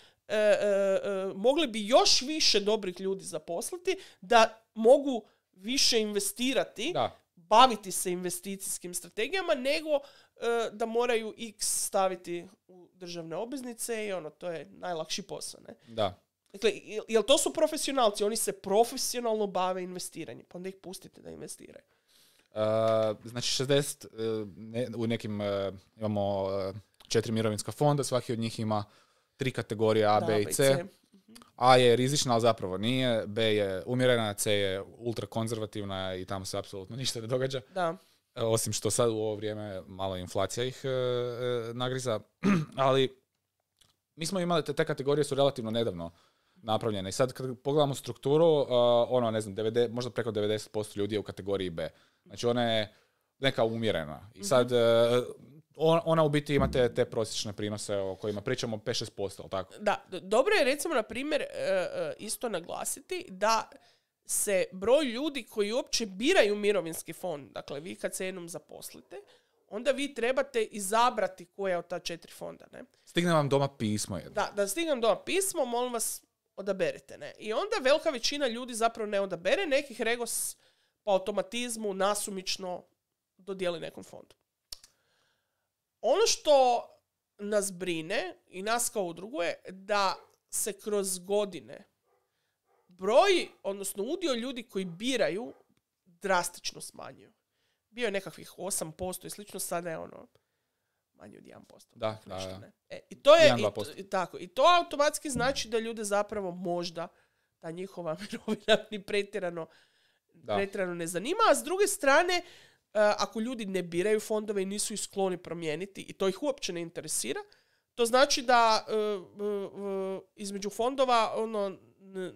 mogli bi još više dobrih ljudi zaposliti da mogu više investirati, baviti se investicijskim strategijama, nego E, da moraju x staviti u državne obveznice i ono, to je najlakši posao, ne? Da. Dakle, jel to su profesionalci? Oni se profesionalno bave investiranjem, pa onda ih pustite da investiraju. E, znači 60, e, u nekim imamo četiri mirovinska fonda, svaki od njih ima tri kategorije A, B i C. Mhm. A je rizična, ali zapravo nije. B je umjerena, C je ultrakonzervativna i tamo se apsolutno ništa ne događa. Da osim što sad u ovo vrijeme malo inflacija ih e, e, nagriza, ali mi smo imali te, te kategorije su relativno nedavno napravljene i sad kad pogledamo strukturu, e, ono ne znam, 90, možda preko 90% ljudi je u kategoriji B. Znači ona je neka umjerena. I sad, mhm. ona u biti ima te, prosječne prinose o kojima pričamo 5-6%, tako? Da, dobro je recimo na primjer isto naglasiti da se broj ljudi koji uopće biraju mirovinski fond, dakle vi kad se jednom zaposlite, onda vi trebate izabrati koja od ta četiri fonda. Ne? Stigne vam doma pismo. Jedno. Da, da stignem doma pismo, molim vas odaberete. Ne? I onda velika većina ljudi zapravo ne odabere, nekih regos po automatizmu nasumično dodijeli nekom fondu. Ono što nas brine i nas kao udrugu je da se kroz godine broj, odnosno udio ljudi koji biraju drastično smanjuju. Bio je nekakvih 8% i slično, sada je ono manje od 1%. Da, E, I to je, i, tako, i to automatski znači da ljude zapravo možda ta njihova mirovina ni pretjerano, pretjerano ne zanima, a s druge strane, e, ako ljudi ne biraju fondove i nisu ih skloni promijeniti i to ih uopće ne interesira, to znači da e, e, između fondova ono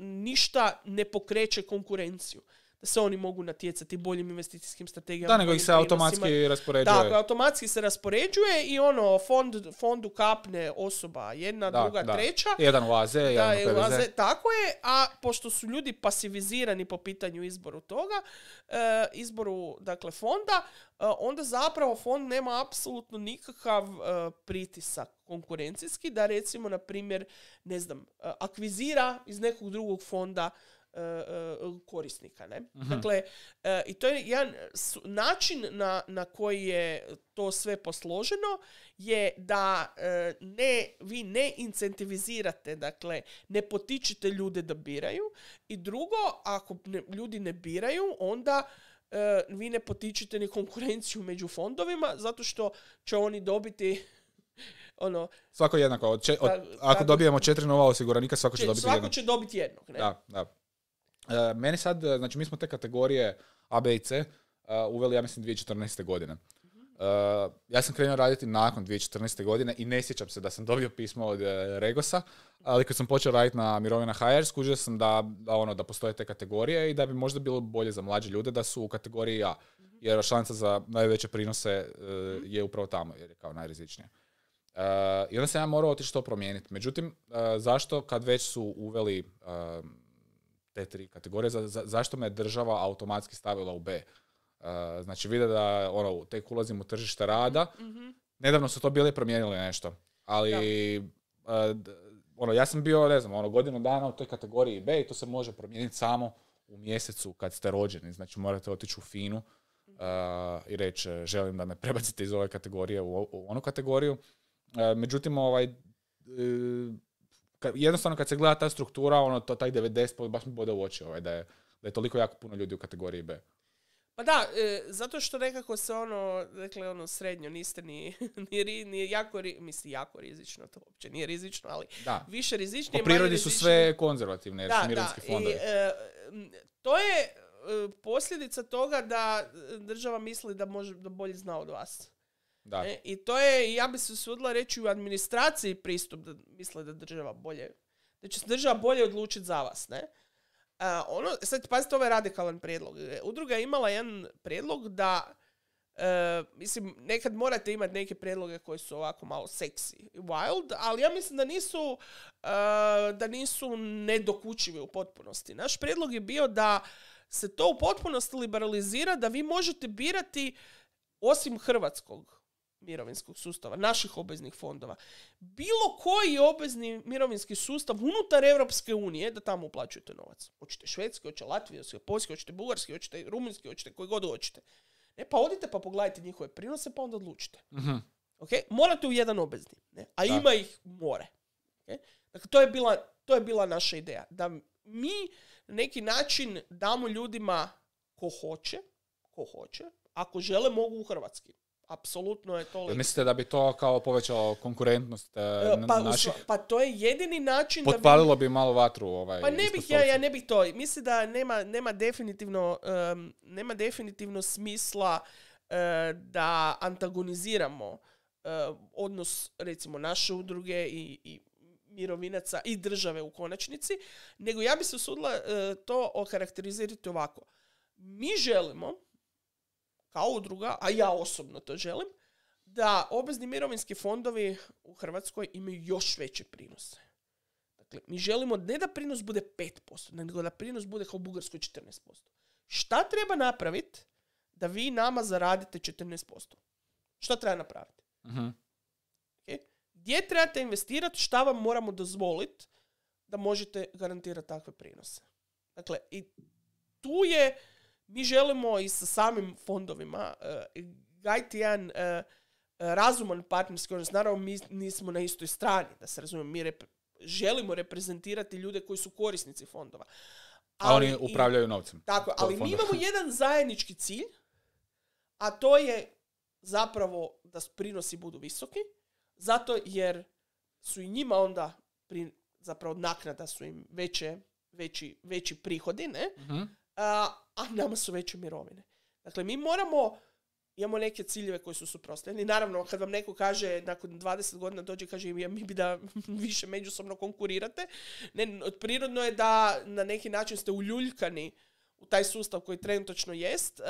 ništa ne pokreće konkurenciju se oni mogu natjecati boljim investicijskim strategijama. Da, nego ih se automatski raspoređuje. Da, automatski se raspoređuje i ono, fond, fondu kapne osoba jedna, da, druga, treća. Jedan ulaze da, jedan Tako je, a pošto su ljudi pasivizirani po pitanju izboru toga, e, izboru dakle fonda, e, onda zapravo fond nema apsolutno nikakav e, pritisak konkurencijski da recimo na primjer ne znam akvizira iz nekog drugog fonda E, e, korisnika. Ne? Mhm. Dakle, e, i to je jedan način na, na koji je to sve posloženo je da ne, vi ne incentivizirate, dakle, ne potičete ljude da biraju i drugo, ako ljudi ne biraju, onda vi ne potičete ni konkurenciju među fondovima zato što će oni dobiti ono svako jednako pa, ako dobijemo četiri nova osiguranika svako će dobiti svako jednog. će dobiti jednog ne? da da E, meni sad, e, znači mi smo te kategorije A, B i C e, uveli, ja mislim, 2014. godine. ja sam krenuo raditi nakon 2014. godine i ne sjećam se da sam dobio pismo od Regosa, ali kad sam počeo raditi na Mirovina HR, skužio sam da, ono, da postoje te kategorije i da bi možda bilo bolje za mlađe ljude da su u kategoriji A, jer šansa za najveće prinose je upravo tamo, jer je kao najrizičnije. I onda sam ja morao otići to promijeniti. Međutim, zašto kad već su uveli te tri kategorije, za, zašto me država automatski stavila u B. Uh, znači vide da ono, tek ulazim u tržište rada. mm Nedavno su to bile promijenile nešto. Ali uh, ono, ja sam bio, ne znam, ono, godinu dana u toj kategoriji B i to se može promijeniti samo u mjesecu kad ste rođeni. Znači morate otići u FINU uh, i reći želim da me prebacite iz ove kategorije u, u onu kategoriju. Uh, međutim, ovaj, uh, jednostavno kad se gleda ta struktura, ono, to, taj 90, baš mi bode u oči ovaj, da, je, da je toliko jako puno ljudi u kategoriji B. Pa da, e, zato što nekako se ono, dakle ono srednjo, niste ni, ni, jako, ri, jako rizično, to uopće nije rizično, ali da. više rizičnije. Po prirodi su sve konzervativne, jer da, su fondovi. E, to je e, posljedica toga da država misli da, može, da bolje zna od vas. Da. E, I to je, ja bi se usudila reći, u administraciji pristup da misle da država bolje, da će se država bolje odlučiti za vas, ne? A, ono, sad pazite, ovo je radikalan prijedlog. E, udruga je imala jedan prijedlog da e, mislim, nekad morate imati neke prijedloge koji su ovako malo seksi wild, ali ja mislim da nisu e, da nisu nedokučivi u potpunosti. Naš prijedlog je bio da se to u potpunosti liberalizira, da vi možete birati osim hrvatskog mirovinskog sustava, naših obveznih fondova. Bilo koji obvezni mirovinski sustav unutar Europske unije da tamo uplaćujete novac. Hoćete švedski, hoćete latvijski, poljski, hoćete bugarski, hoćete rumunjski, hoćete koji god hoćete. Ne, pa odite pa pogledajte njihove prinose pa onda odlučite. uh Okay? Morate u jedan obvezni, ne? a ima ih more. Okay? Dakle, to je, bila, to je bila naša ideja. Da mi na neki način damo ljudima ko hoće, ko hoće, ako žele mogu u hrvatski apsolutno je to... Mislite da bi to kao povećalo konkurentnost e, e, pa, Pa to je jedini način da bi... bi malo vatru ovaj... Pa ne bih, ja, ja ne bih to. Mislim da nema, nema definitivno, nema definitivno smisla e, da antagoniziramo odnos recimo naše udruge i, i mirovinaca i države u konačnici, nego ja bi se usudila to okarakterizirati ovako. Mi želimo kao udruga, a ja osobno to želim, da obvezni mirovinski fondovi u Hrvatskoj imaju još veće prinose. Dakle, mi želimo ne da prinos bude 5%, nego da prinos bude kao u Bugarskoj 14%. Šta treba napraviti da vi nama zaradite 14%? Šta treba napraviti? uh mhm. Gdje trebate investirati, šta vam moramo dozvoliti da možete garantirati takve prinose? Dakle, i tu je mi želimo i sa samim fondovima eh, gajiti jedan eh, eh, razuman partnerski odnos. Naravno, mi nismo na istoj strani, da se razumijem. Mi želimo reprezentirati ljude koji su korisnici fondova. Ali, A oni upravljaju novcem. Tako, ali mi imamo jedan zajednički cilj, a to je zapravo da prinosi budu visoki, zato jer su i njima onda pri, zapravo naknada su im veće, veći, veći prihodi, ne? Mhm. A, a nama su veće mirovine. Dakle, mi moramo, imamo neke ciljeve koji su suprotstavljeni. Naravno, kad vam neko kaže, nakon 20 godina dođe i kaže, ja, mi bi da više međusobno konkurirate, ne, prirodno je da na neki način ste uljuljkani u taj sustav koji trenutočno jest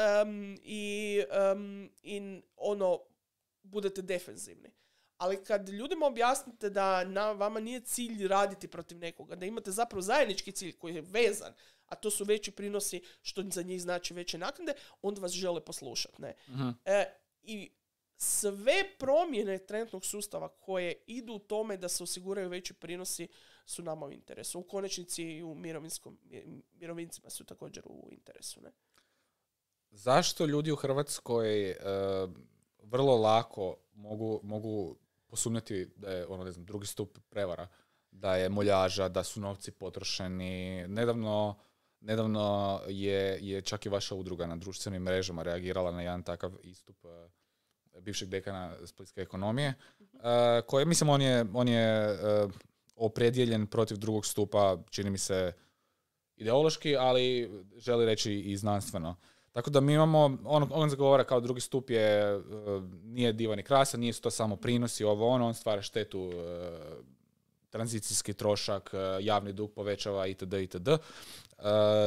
i, i ono, budete defensivni. Ali kad ljudima objasnite da na, vama nije cilj raditi protiv nekoga, da imate zapravo zajednički cilj koji je vezan a to su veći prinosi što za njih znači veće naknade, onda vas žele poslušati. Ne? Mhm. E, I sve promjene trenutnog sustava koje idu u tome da se osiguraju veći prinosi su nama u interesu. U konačnici i u mirovinskom, mirovincima su također u interesu. Ne? Zašto ljudi u Hrvatskoj e, vrlo lako mogu, mogu posumnjati da je ono, ne znam, drugi stup prevara, da je moljaža, da su novci potrošeni. Nedavno Nedavno je, je čak i vaša udruga na društvenim mrežama reagirala na jedan takav istup e, bivšeg dekana splitske ekonomije, e, koje mislim, on je, on je e, opredjeljen protiv drugog stupa, čini mi se ideološki, ali želi reći i znanstveno. Tako da mi imamo, on, on zagovara kao drugi stup je, nije divan i krasan, nije to samo prinosi ovo ono, on stvara štetu tranzicijski trošak, e, javni dug povećava itd. itd. E,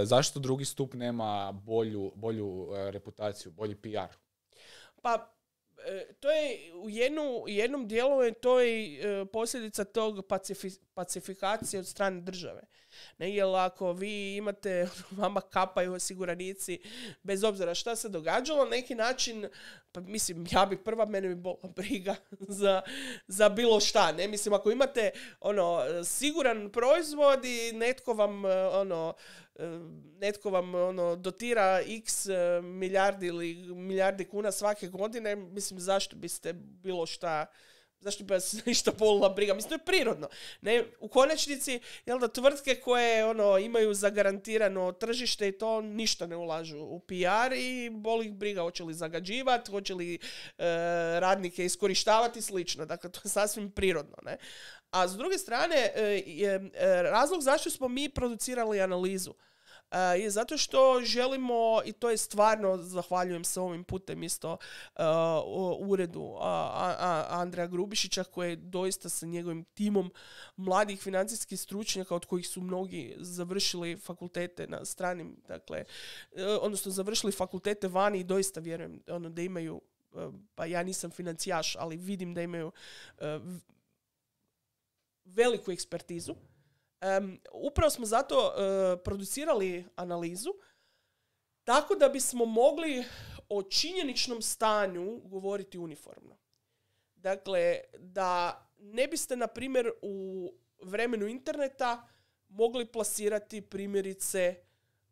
zašto drugi stup nema bolju, bolju e, reputaciju, bolji PR? Pa to je u jednom dijelu je to i posljedica tog pacifikacije od strane države. Ne, jer ako vi imate, ono, vama kapaju osiguranici, bez obzira šta se događalo, neki način, pa mislim, ja bi prva, mene bi bila briga za, za bilo šta. Ne, mislim, ako imate ono, siguran proizvod i netko vam ono, netko vam ono dotira x e, milijardi ili milijardi kuna svake godine, mislim zašto biste bilo šta Zašto bi vas ništa bolila briga? Mislim, to je prirodno. Ne, u konačnici, jel da, tvrtke koje ono, imaju zagarantirano tržište i to ništa ne ulažu u PR i boli ih briga hoće li zagađivati, hoće li e, radnike iskorištavati i slično. Dakle, to je sasvim prirodno. Ne? A s druge strane, e, e razlog zašto smo mi producirali analizu je zato što želimo, i to je stvarno, zahvaljujem se ovim putem isto e, uredu Andreja Grubišića koji je doista sa njegovim timom mladih financijskih stručnjaka od kojih su mnogi završili fakultete na stranim, dakle, e, odnosno završili fakultete vani i doista vjerujem ono, da imaju e, pa ja nisam financijaš, ali vidim da imaju veliku ekspertizu Um, upravo smo zato e, producirali analizu tako da bismo mogli o činjeničnom stanju govoriti uniformno. Dakle, da ne biste, na primjer, u vremenu interneta mogli plasirati primjerice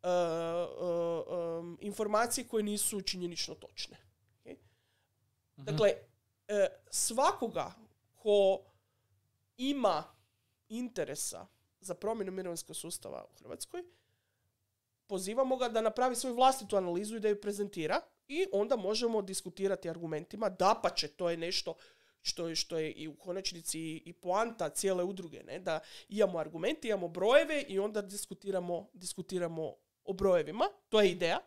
uh, um, informacije koje nisu činjenično točne. Okay? Mhm. Dakle, svakoga ko ima interesa za promjenu mirovinskog sustava u Hrvatskoj, pozivamo ga da napravi svoju vlastitu analizu i da ju prezentira i onda možemo diskutirati argumentima. Da pa će, to je nešto što je, što je i u konačnici i poanta cijele udruge, ne? da imamo argumenti, imamo brojeve i onda diskutiramo, diskutiramo o brojevima, to je ideja.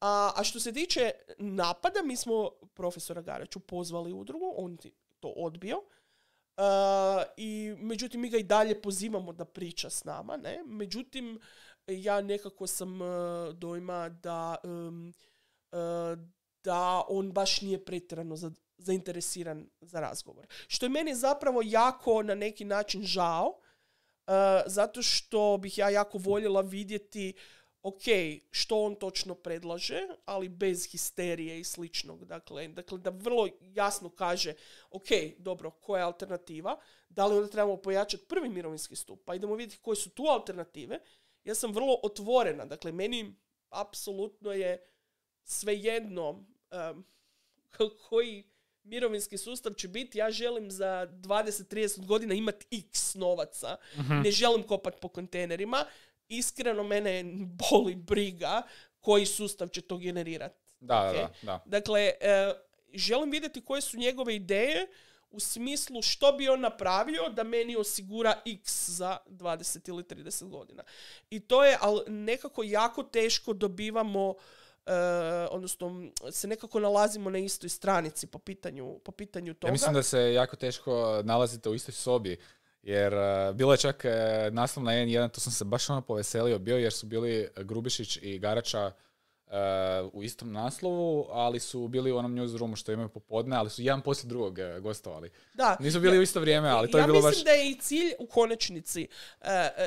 A, a što se tiče napada, mi smo profesora Garaću pozvali udrugu, on to odbio, E, I međutim, mi ga i dalje pozivamo da priča s nama, ne? Međutim, ja nekako sam e, dojma da, e, da on baš nije pretjerano za, zainteresiran za razgovor. Što je meni zapravo jako na neki način žao, zato što bih ja jako voljela vidjeti ok, što on točno predlaže, ali bez histerije i sličnog. Dakle, dakle, da vrlo jasno kaže, ok, dobro, koja je alternativa, da li onda trebamo pojačati prvi mirovinski stup, pa idemo vidjeti koje su tu alternative. Ja sam vrlo otvorena, dakle, meni apsolutno je svejedno koji mirovinski sustav će biti, ja želim za 20-30 godina imati x novaca, mhm. ne želim kopati po kontejnerima, iskreno mene boli briga koji sustav će to generirati. Da, da, da. Dakle, e, želim vidjeti koje su njegove ideje u smislu što bi on napravio da meni osigura x za 20 ili 30 godina. I to je, ali nekako jako teško dobivamo e, odnosno se nekako nalazimo na istoj stranici po pitanju, po pitanju toga. Ja mislim da se jako teško nalazite u istoj sobi jer uh, e, bilo je čak e, naslov na N1, to sam se baš ono poveselio bio jer su bili Grubišić i Garača e, u istom naslovu, ali su bili u onom newsroomu što imaju popodne, ali su jedan poslije drugog gostovali. Da. Nisu bili u isto vrijeme, ali to je bilo baš... Ja mislim da je i cilj u konačnici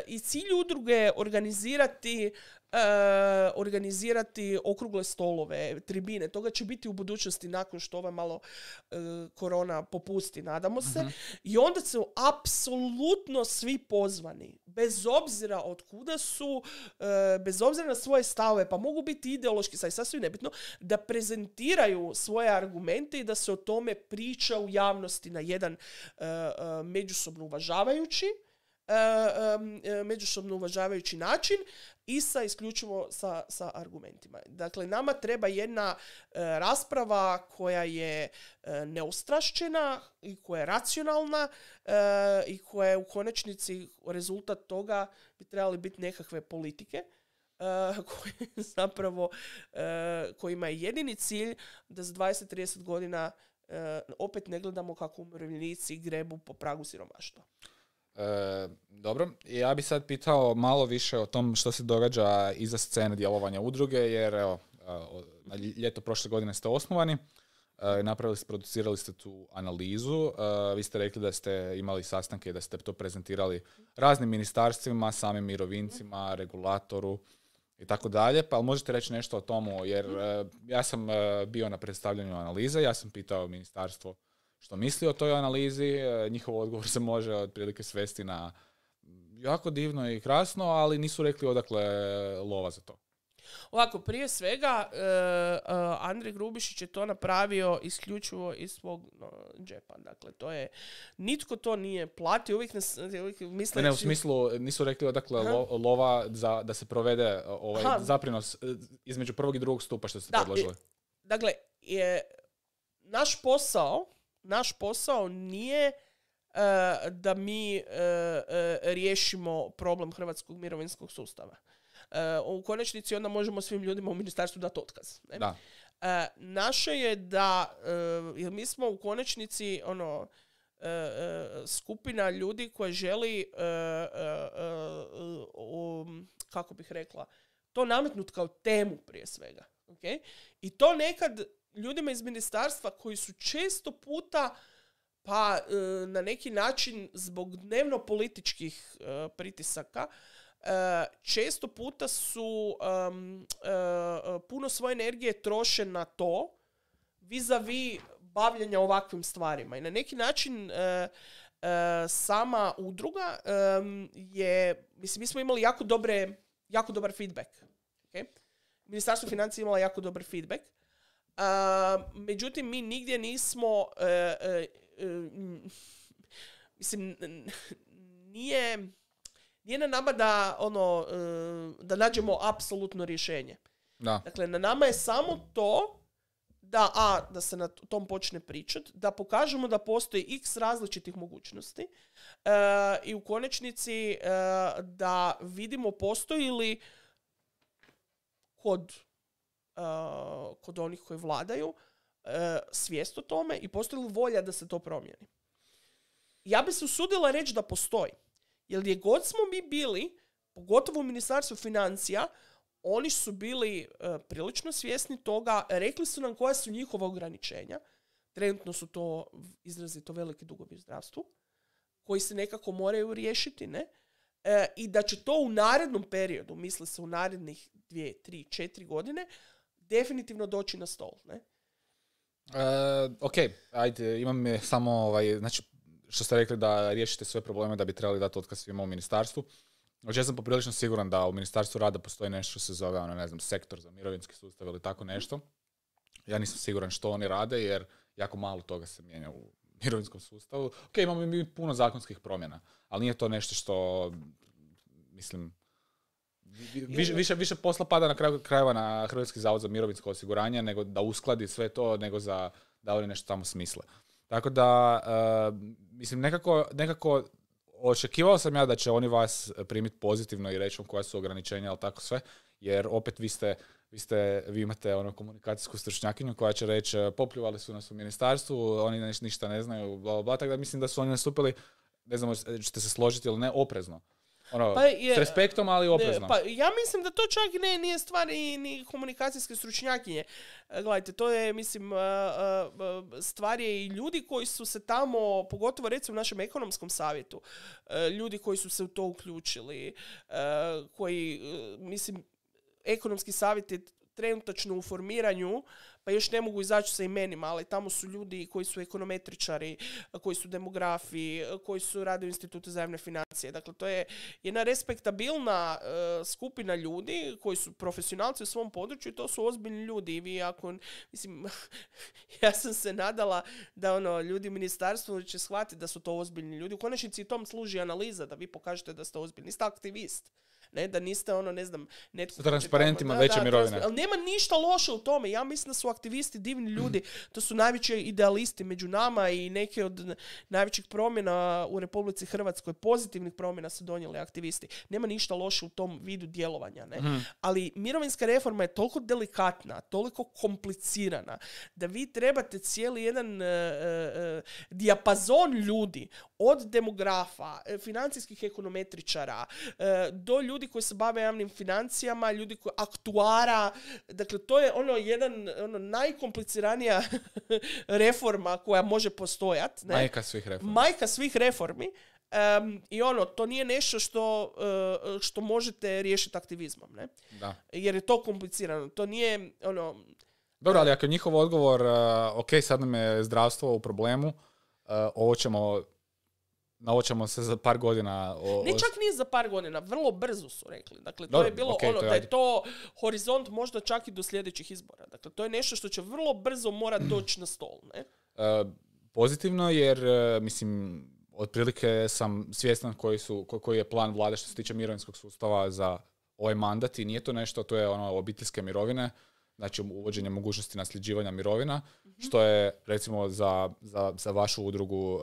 i cilj udruge organizirati e, organizirati okrugle stolove, tribine. Toga će biti u budućnosti nakon što ova malo e, korona popusti, nadamo se. Mhm. I onda su apsolutno svi pozvani. Bez obzira od kuda su, e, bez obzira na svoje stave, pa mogu biti ideološki, sad sasvim nebitno, da prezentiraju svoje argumente i da se o tome priča u javnosti na jedan e, međusobno uvažavajući E, e, e, međusobno uvažavajući način i sa isključivo sa, sa argumentima. Dakle, nama treba jedna rasprava koja je e, i koja je racionalna i koja je u konačnici rezultat toga bi trebali biti nekakve politike koje zapravo kojima je jedini cilj da za 20-30 godina opet ne gledamo kako umirovljenici grebu po pragu siromaštva. E, dobro, ja bih sad pitao malo više o tom što se događa iza scene djelovanja udruge, jer evo, e, na ljeto prošle godine ste osnovani, e, napravili ste, producirali ste tu analizu, e, vi ste rekli da ste imali sastanke i da ste to prezentirali raznim ministarstvima, samim mirovincima, regulatoru i tako dalje, pa možete reći nešto o tomu, jer ja sam bio na predstavljanju analize, ja sam pitao ministarstvo što misli o toj analizi, e, njihov odgovor se može otprilike svesti na jako divno i krasno, ali nisu rekli odakle lova za to. Ovako, prije svega, e, e, Andrej Grubišić je to napravio isključivo iz svog džepa. Dakle, to je, nitko to nije platio, uvijek, nas, misle... Ne, u smislu, nisu rekli odakle lova za, da se provede ovaj zaprinos između prvog i drugog stupa što ste da, dakle, je, naš posao naš posao nije e, da mi uh, riješimo problem hrvatskog mirovinskog sustava. U konačnici onda možemo svim ljudima u ministarstvu dati otkaz. Ne? Naše je da, jer mi smo u konačnici ono, skupina ljudi koja želi um, kako bih rekla, to nametnut kao temu prije svega. Okay? I to nekad ljudima iz ministarstva koji su često puta pa e, na neki način zbog dnevno političkih e, pritisaka e, često puta su puno svoje energije troše na to vis-a-vis bavljenja ovakvim stvarima. I na neki način sama udruga je, mislim, mi smo imali jako, dobre, jako dobar feedback. Okay? Ministarstvo financija imala jako dobar feedback međutim, mi nigdje nismo, e, e, e, mislim, nije, nije na nama da, ono, da nađemo apsolutno rješenje. Da. Dakle, na nama je samo to da, a, da se na tom počne pričat, da pokažemo da postoji x različitih mogućnosti i u konačnici da vidimo postoji li kod E, kod onih koji vladaju e, svijest o tome i postoji li volja da se to promijeni. Ja bi se usudila reći da postoji. Jer gdje god smo mi bili, pogotovo u Ministarstvu financija, oni su bili e, prilično svjesni toga, rekli su nam koja su njihova ograničenja. Trenutno su to izrazito veliki dugovi u zdravstvu, koji se nekako moraju riješiti, ne? I da će to u narednom periodu, misli se u narednih dvije, tri, četiri godine, definitivno doći na stol, ne? Uh, ok, ajde, imam je samo ovaj, znači, što ste rekli da riješite sve probleme da bi trebali dati otkaz svima u ministarstvu. Znači, ja sam poprilično siguran da u ministarstvu rada postoji nešto što se zove, ono, ne znam, sektor za mirovinski sustav ili tako nešto. Ja nisam siguran što oni rade jer jako malo toga se mijenja u mirovinskom sustavu. Ok, imamo mi puno zakonskih promjena, ali nije to nešto što, mislim, Više, više, više posla pada na kraju krajeva na Hrvatski zavod za mirovinsko osiguranje nego da uskladi sve to, nego za da oni nešto tamo smisle. Tako da, eh, mislim, nekako, nekako očekivao sam ja da će oni vas primiti pozitivno i reći vam koja su ograničenja, ali tako sve, jer opet vi ste vi, ste, vi imate ono komunikacijsku stručnjakinju koja će reći eh, popljuvali su nas u ministarstvu, oni ništa ne znaju, bla, bla, da mislim da su oni nastupili, ne znam, ćete se složiti ili ne, oprezno. Ono, pa je, s respektom, ali oprezno. Pa, ja mislim da to čak ne, nije stvar ni komunikacijske stručnjakinje. E, gledajte, to je, mislim, e, e, stvar je i ljudi koji su se tamo, pogotovo recimo u našem ekonomskom savjetu, ljudi koji su se u to uključili, koji, mislim, ekonomski savjet je trenutačno u formiranju pa još ne mogu izaći sa imenima, ali tamo su ljudi koji su ekonometričari, koji su demografi, koji su rade u Institutu zajedne financije. Dakle, to je jedna respektabilna eh, skupina ljudi koji su profesionalci u svom području i to su ozbiljni ljudi. I vi ako, mislim, ja sam se nadala da ono, ljudi u ministarstvu će shvatiti da su to ozbiljni ljudi. U konačnici i tom služi analiza da vi pokažete da ste ozbiljni. niste aktivist ne, da niste ono, ne znam, netko... transparentima veće mirovine. Ali nema ništa loše u tome. Ja mislim da su aktivisti divni ljudi. To su najveći idealisti među nama i neke od najvećih promjena u Republici Hrvatskoj, pozitivnih promjena su donijeli aktivisti. Nema ništa loše u tom vidu djelovanja. Ne? Mhm. Ali mirovinska reforma je toliko delikatna, toliko komplicirana, da vi trebate cijeli jedan e, e, e, dijapazon ljudi od demografa, e, financijskih ekonometričara, e, do ljudi koji se bave javnim financijama, ljudi koji aktuara, dakle to je ono jedan ono najkompliciranija reforma koja može postojati. Majka svih reformi. Majka svih reformi. Um, I ono, to nije nešto što, e, što možete riješiti aktivizmom, ne? Da. Jer je to komplicirano. To nije, ono... Dobro, ali ako je njihov odgovor, uh, ok, sad nam je zdravstvo u problemu, uh, ovo ćemo naočamo se za par godina. ne čak ni za par godina, vrlo brzo su rekli. Dakle, to je bilo ono, da je to horizont možda čak i do sljedećih izbora. Dakle, to je nešto što će vrlo brzo mora doći na stol. Ne? E, pozitivno, jer, e, mislim, otprilike sam svjestan koji, su, koji je plan vlade što se tiče mirovinskog sustava za ovaj mandat i nije to nešto, to je ono obiteljske mirovine znači um, uvođenje mogućnosti nasljeđivanja mirovina, mhm. što je recimo za, za, za vašu udrugu uh,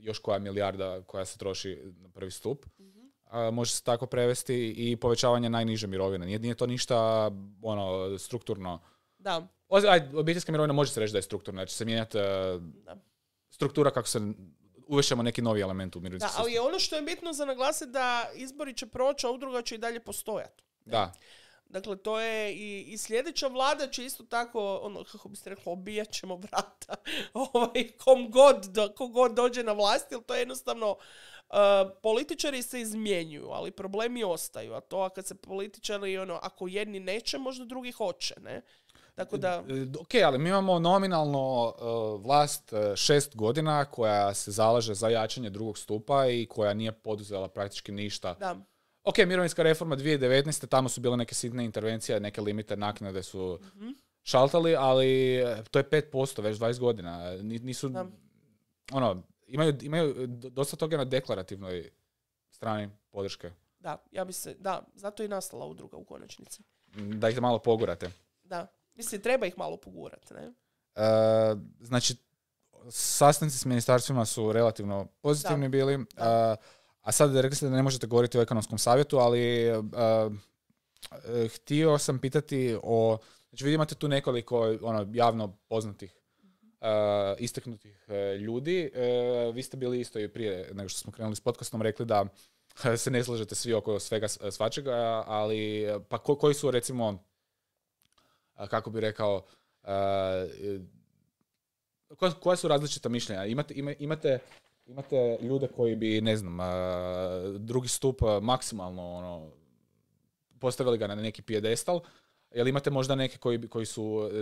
još koja milijarda koja se troši na prvi stup. Mhm. može se tako prevesti i povećavanje najniže mirovine. Nije, nije to ništa ono strukturno. Da. O, aj, obiteljska mirovina može se reći da je strukturna, znači će se mijenjati e, struktura kako se uvešemo neki novi element u mirovinski Da, ali je ono što je bitno za naglasiti da izbori će proći, a udruga će i dalje postojati. da. Dakle, to je i, i sljedeća vlada će isto tako, ono, kako ste rekli, obijat ćemo vrata ovaj, kom god, do, god dođe na vlast, jer to je jednostavno, eh, političari se izmjenjuju, ali problemi ostaju, a to a kad se političari, ono, ako jedni neće, možda drugi hoće, ne? Tako da... E, ok, ali mi imamo nominalno eh, vlast eh, šest godina koja se zalaže za jačanje drugog stupa i koja nije poduzela praktički ništa. Da Ok, mirovinska reforma 2019. Tamo su bile neke sitne intervencije, neke limite naknade su mhm. šaltali, ali e, to je 5% već 20 godina. Nisu, ono, imaju, imaju dosta toga na deklarativnoj strani podrške. Da, ja bi se, da, zato je i nastala udruga u konačnici. Da ih malo pogurate. Da, mislim, treba ih malo pogurati, ne? Uh, znači, sastanci s ministarstvima su relativno pozitivni bili. Da. E, a sad rekli ste da ne možete govoriti o ekonomskom savjetu, ali eh, eh, htio sam pitati o... Znači vi imate tu nekoliko ono, javno poznatih Uh, istaknutih ljudi. vi ste bili isto i prije nego što smo krenuli s podcastom rekli da se ne slažete svi oko svega svačega, ali pa koji su recimo, kako bi rekao, koja, su različita mišljenja? Imate, imate imate ljude koji bi, ne znam, drugi stup maksimalno ono, postavili ga na neki pijedestal, jel imate možda neke koji, koji su e,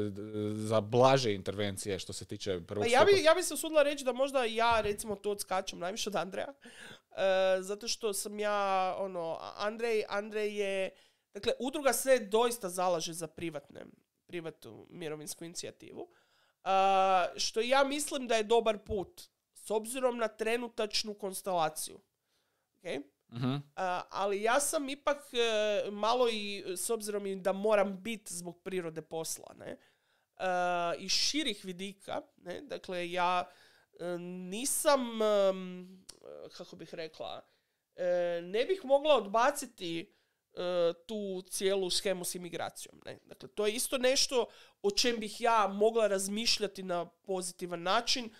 za blaže intervencije što se tiče prvog pa ja bi, ja bi se usudila reći da možda ja recimo tu odskačem najviše od Andreja. E, zato što sam ja, ono, Andrej, Andrej je, dakle, udruga se doista zalaže za privatne, privatnu mirovinsku inicijativu. što ja mislim da je dobar put obzirom na trenutačnu konstelaciju. Okay? Mhm. ali ja sam ipak e, malo i s obzirom i da moram biti zbog prirode posla ne? Uh, i širih vidika. Ne? Dakle, ja e, nisam, kako bih rekla, ne bih mogla odbaciti tu cijelu schemu s imigracijom. Ne? Dakle, to je isto nešto o čem bih ja mogla razmišljati na pozitivan način,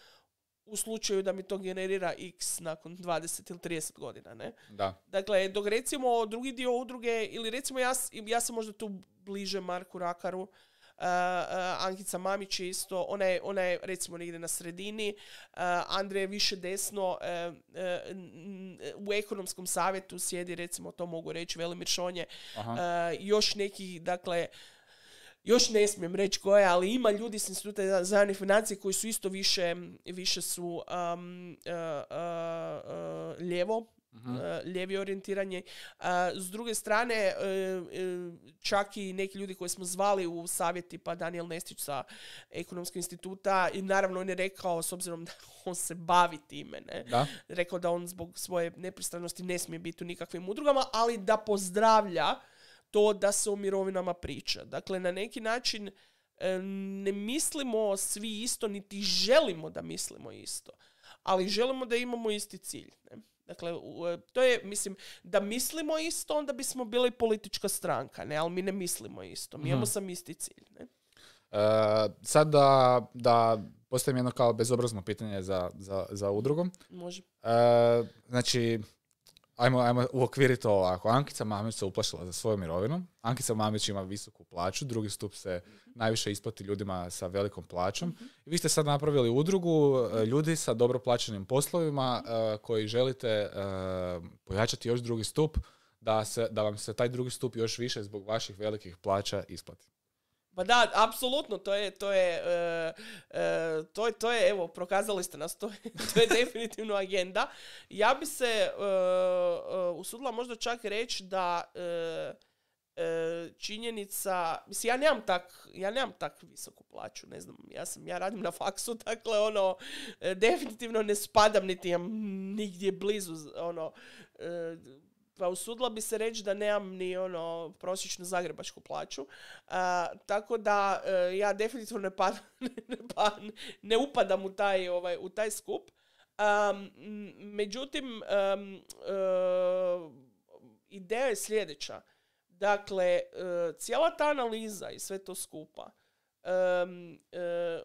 u slučaju da mi to generira x nakon 20 ili 30 godina, ne? Da. Dakle, dok recimo drugi dio udruge, ili recimo ja, ja sam možda tu bliže Marku Rakaru, Uh, uh, Ankica Mamić je isto, ona je, ona je recimo negdje na sredini, uh, je više desno, e, e, u ekonomskom savjetu sjedi recimo, to mogu reći, Velimir Šonje, još neki, dakle, još ne smijem reći koje, ali ima ljudi s instituta za javne financije koji su isto više, više su um, uh, uh, lijevo, uh lijevi orijentiranje. E, s druge strane, e, čak i neki ljudi koje smo zvali u savjeti, pa Daniel Nestić sa Ekonomskog instituta, i naravno on je rekao, s obzirom da on se bavi time, ne? Da. rekao da on zbog svoje nepristranosti ne smije biti u nikakvim udrugama, ali da pozdravlja to da se o mirovinama priča. Dakle, na neki način e, ne mislimo svi isto, niti želimo da mislimo isto. Ali želimo da imamo isti cilj. Dakle, to je, mislim, da mislimo isto, onda bismo bili politička stranka, ne? ali mi ne mislimo isto. Mi mhm. imamo sam isti cilj. Ne? E, sad da, da postavim jedno kao bezobrazno pitanje za, za, za udrugom. Može. E, znači, ajmo, ajmo uokviriti to ovako. Ankica Mamić se uplašila za svoju mirovinu. Ankica Mamić ima visoku plaću, drugi stup se najviše isplati ljudima sa velikom plaćom. Mhm. Vi ste sad napravili udrugu e, ljudi sa dobro plaćenim poslovima e, koji želite e, pojačati još drugi stup da, se, da vam se taj drugi stup još više zbog vaših velikih plaća isplati. Pa da, apsolutno, to je, to je, e, e, to je, to je, evo, prokazali ste nas, to je, definitivno agenda. Ja bi se uh, usudila možda čak reći da činjenica, mislim, ja nemam tak, ja nemam tak visoku plaću, ne znam, ja sam, ja radim na faksu, dakle, ono, definitivno ne spadam niti imam nigdje blizu, ono, pa usudila bi se reći da nemam ni ono prosječnu zagrebačku plaću. tako da e, ja definitivno ne, pad, ne, pa- ne upadam u taj, ovaj, u taj skup. međutim, e, ideja je sljedeća. Dakle, e, cijela ta analiza i sve to skupa E,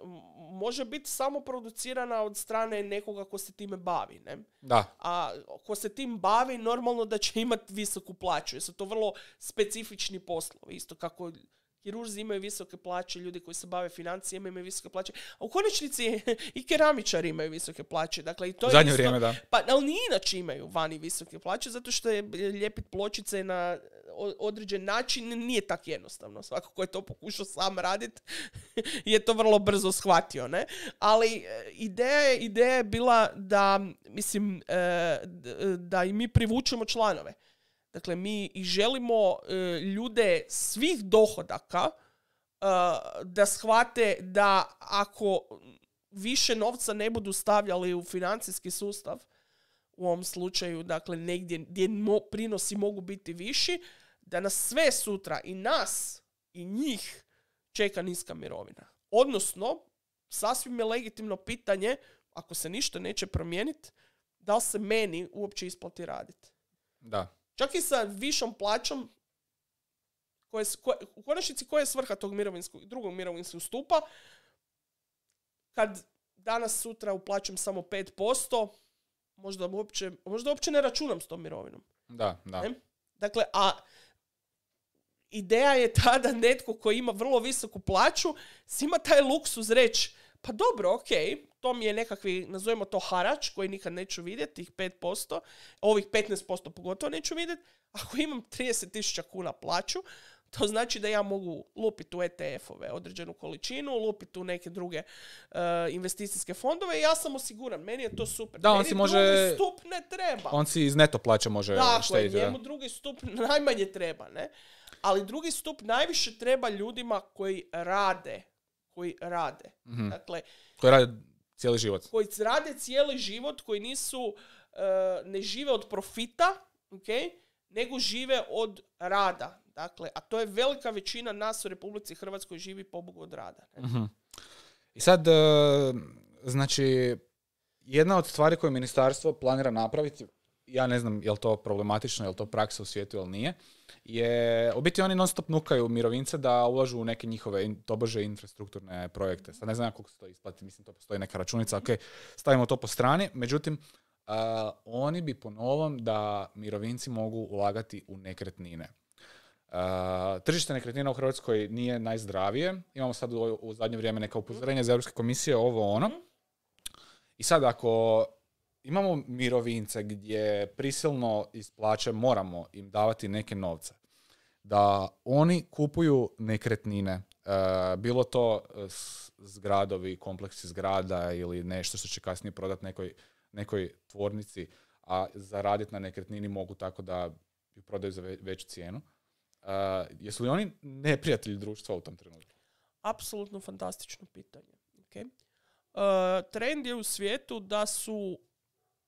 može biti samo producirana od strane nekoga ko se time bavi. Ne? Da. A ko se tim bavi, normalno da će imati visoku plaću. Jer su to vrlo specifični poslovi. Isto kako kirurzi imaju visoke plaće, ljudi koji se bave financijama imaju visoke plaće, a u konačnici i keramičari imaju visoke plaće. Dakle, i to Zadnje je vrijeme, da. Pa, ali ni inače imaju vani visoke plaće, zato što je ljepit pločice na određen način nije tak jednostavno. Svako ko je to pokušao sam raditi je to vrlo brzo shvatio, ne? Ali e, ideja, ideja je bila da, mislim, e, e, da i mi privučemo članove. Dakle, mi i želimo e, ljude svih dohodaka e, da shvate da ako više novca ne budu stavljali u financijski sustav, u ovom slučaju, dakle, negdje gdje prinosi mogu biti viši, da nas sve sutra i nas i njih čeka niska mirovina. Odnosno, sasvim je legitimno pitanje, ako se ništa neće promijeniti, da li se meni uopće isplati raditi. Da. Čak i sa višom plaćom, u konačnici koja je svrha tog mirovinskog, drugog mirovinskog stupa, kad danas sutra uplaćam samo 5%, možda uopće, možda uopće ne računam s tom mirovinom. Da, da. Dakle, a ideja je ta da netko koji ima vrlo visoku plaću ima taj luksuz reći, pa dobro, ok, to mi je nekakvi, nazovimo to harač, koji nikad neću vidjeti, tih 5%, ovih 15% pogotovo neću vidjeti. Ako imam 30.000 kuna plaću, to znači da ja mogu lupiti u ETF-ove određenu količinu, lupiti u neke druge e, investicijske fondove i ja sam osiguran. Meni je to super. Da, on si može... drugi stup ne treba. On si iz neto plaća može dakle, njemu drugi stup najmanje treba. Ne? Ali drugi stup najviše treba ljudima koji rade. Koji rade. Mhm. Dakle, koji rade Cijeli život. Koji rade cijeli život, koji nisu, e, ne žive od profita, okay, nego žive od rada. Dakle, a to je velika većina nas u Republici Hrvatskoj živi pobogu od rada. uh I sad, e, znači, jedna od stvari koje ministarstvo planira napraviti ja ne znam je li to problematično, je li to praksa u svijetu ili nije, je, u biti oni non stop nukaju mirovince da ulažu u neke njihove tobože infrastrukturne projekte. Sad ne znam koliko se to isplati, mislim to postoji neka računica, ok, stavimo to po strani, međutim, oni bi po novom da mirovinci mogu ulagati u nekretnine. tržište nekretnina u Hrvatskoj nije najzdravije. Imamo sad u, zadnje vrijeme neka upozorenja iz Europske komisije, ovo ono. Mhm. I sad ako imamo mirovince gdje prisilno iz plaće moramo im davati neke novce. Da oni kupuju nekretnine, e, bilo to e, zgradovi, kompleksi zgrada ili nešto što će kasnije prodati nekoj, nekoj tvornici, a zaraditi na nekretnini mogu tako da ju prodaju za veću cijenu. E, jesu li oni neprijatelji društva u tom trenutku? Apsolutno fantastično pitanje. trend je u svijetu da su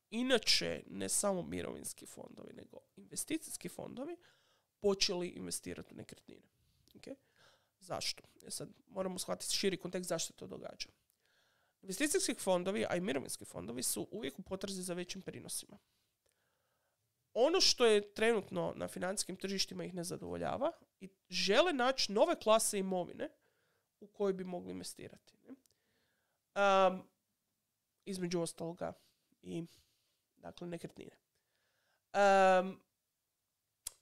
inače ne samo mirovinski fondovi, nego investicijski fondovi počeli investirati u nekretnine. Okay? Zašto? E sad moramo shvatiti širi kontekst zašto to događa. Investicijski fondovi, a i mirovinski fondovi su uvijek u potrazi za većim prinosima. Ono što je trenutno na financijskim tržištima ih ne zadovoljava i žele naći nove klase imovine u koje bi mogli investirati. Um, između ostaloga i dakle nekretnine.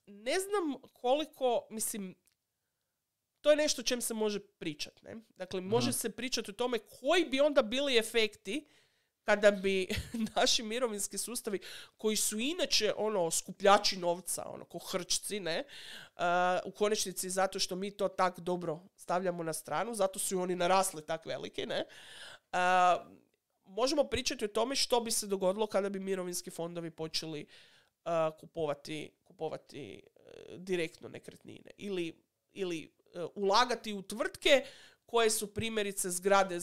ne znam koliko, mislim, to je nešto o čem se može pričati. Ne? Dakle, može mhm. se pričati o tome koji bi onda bili efekti kada bi naši mirovinski sustavi, koji su inače ono skupljači novca, ono ko hrčci, ne, uh, u konačnici zato što mi to tak dobro stavljamo na stranu, zato su i oni narasli tak veliki, ne, uh, možemo pričati o tome što bi se dogodilo kada bi mirovinski fondovi počeli uh, kupovati, kupovati uh, direktno nekretnine ili, ili uh, ulagati u tvrtke koje su primjerice zgrade,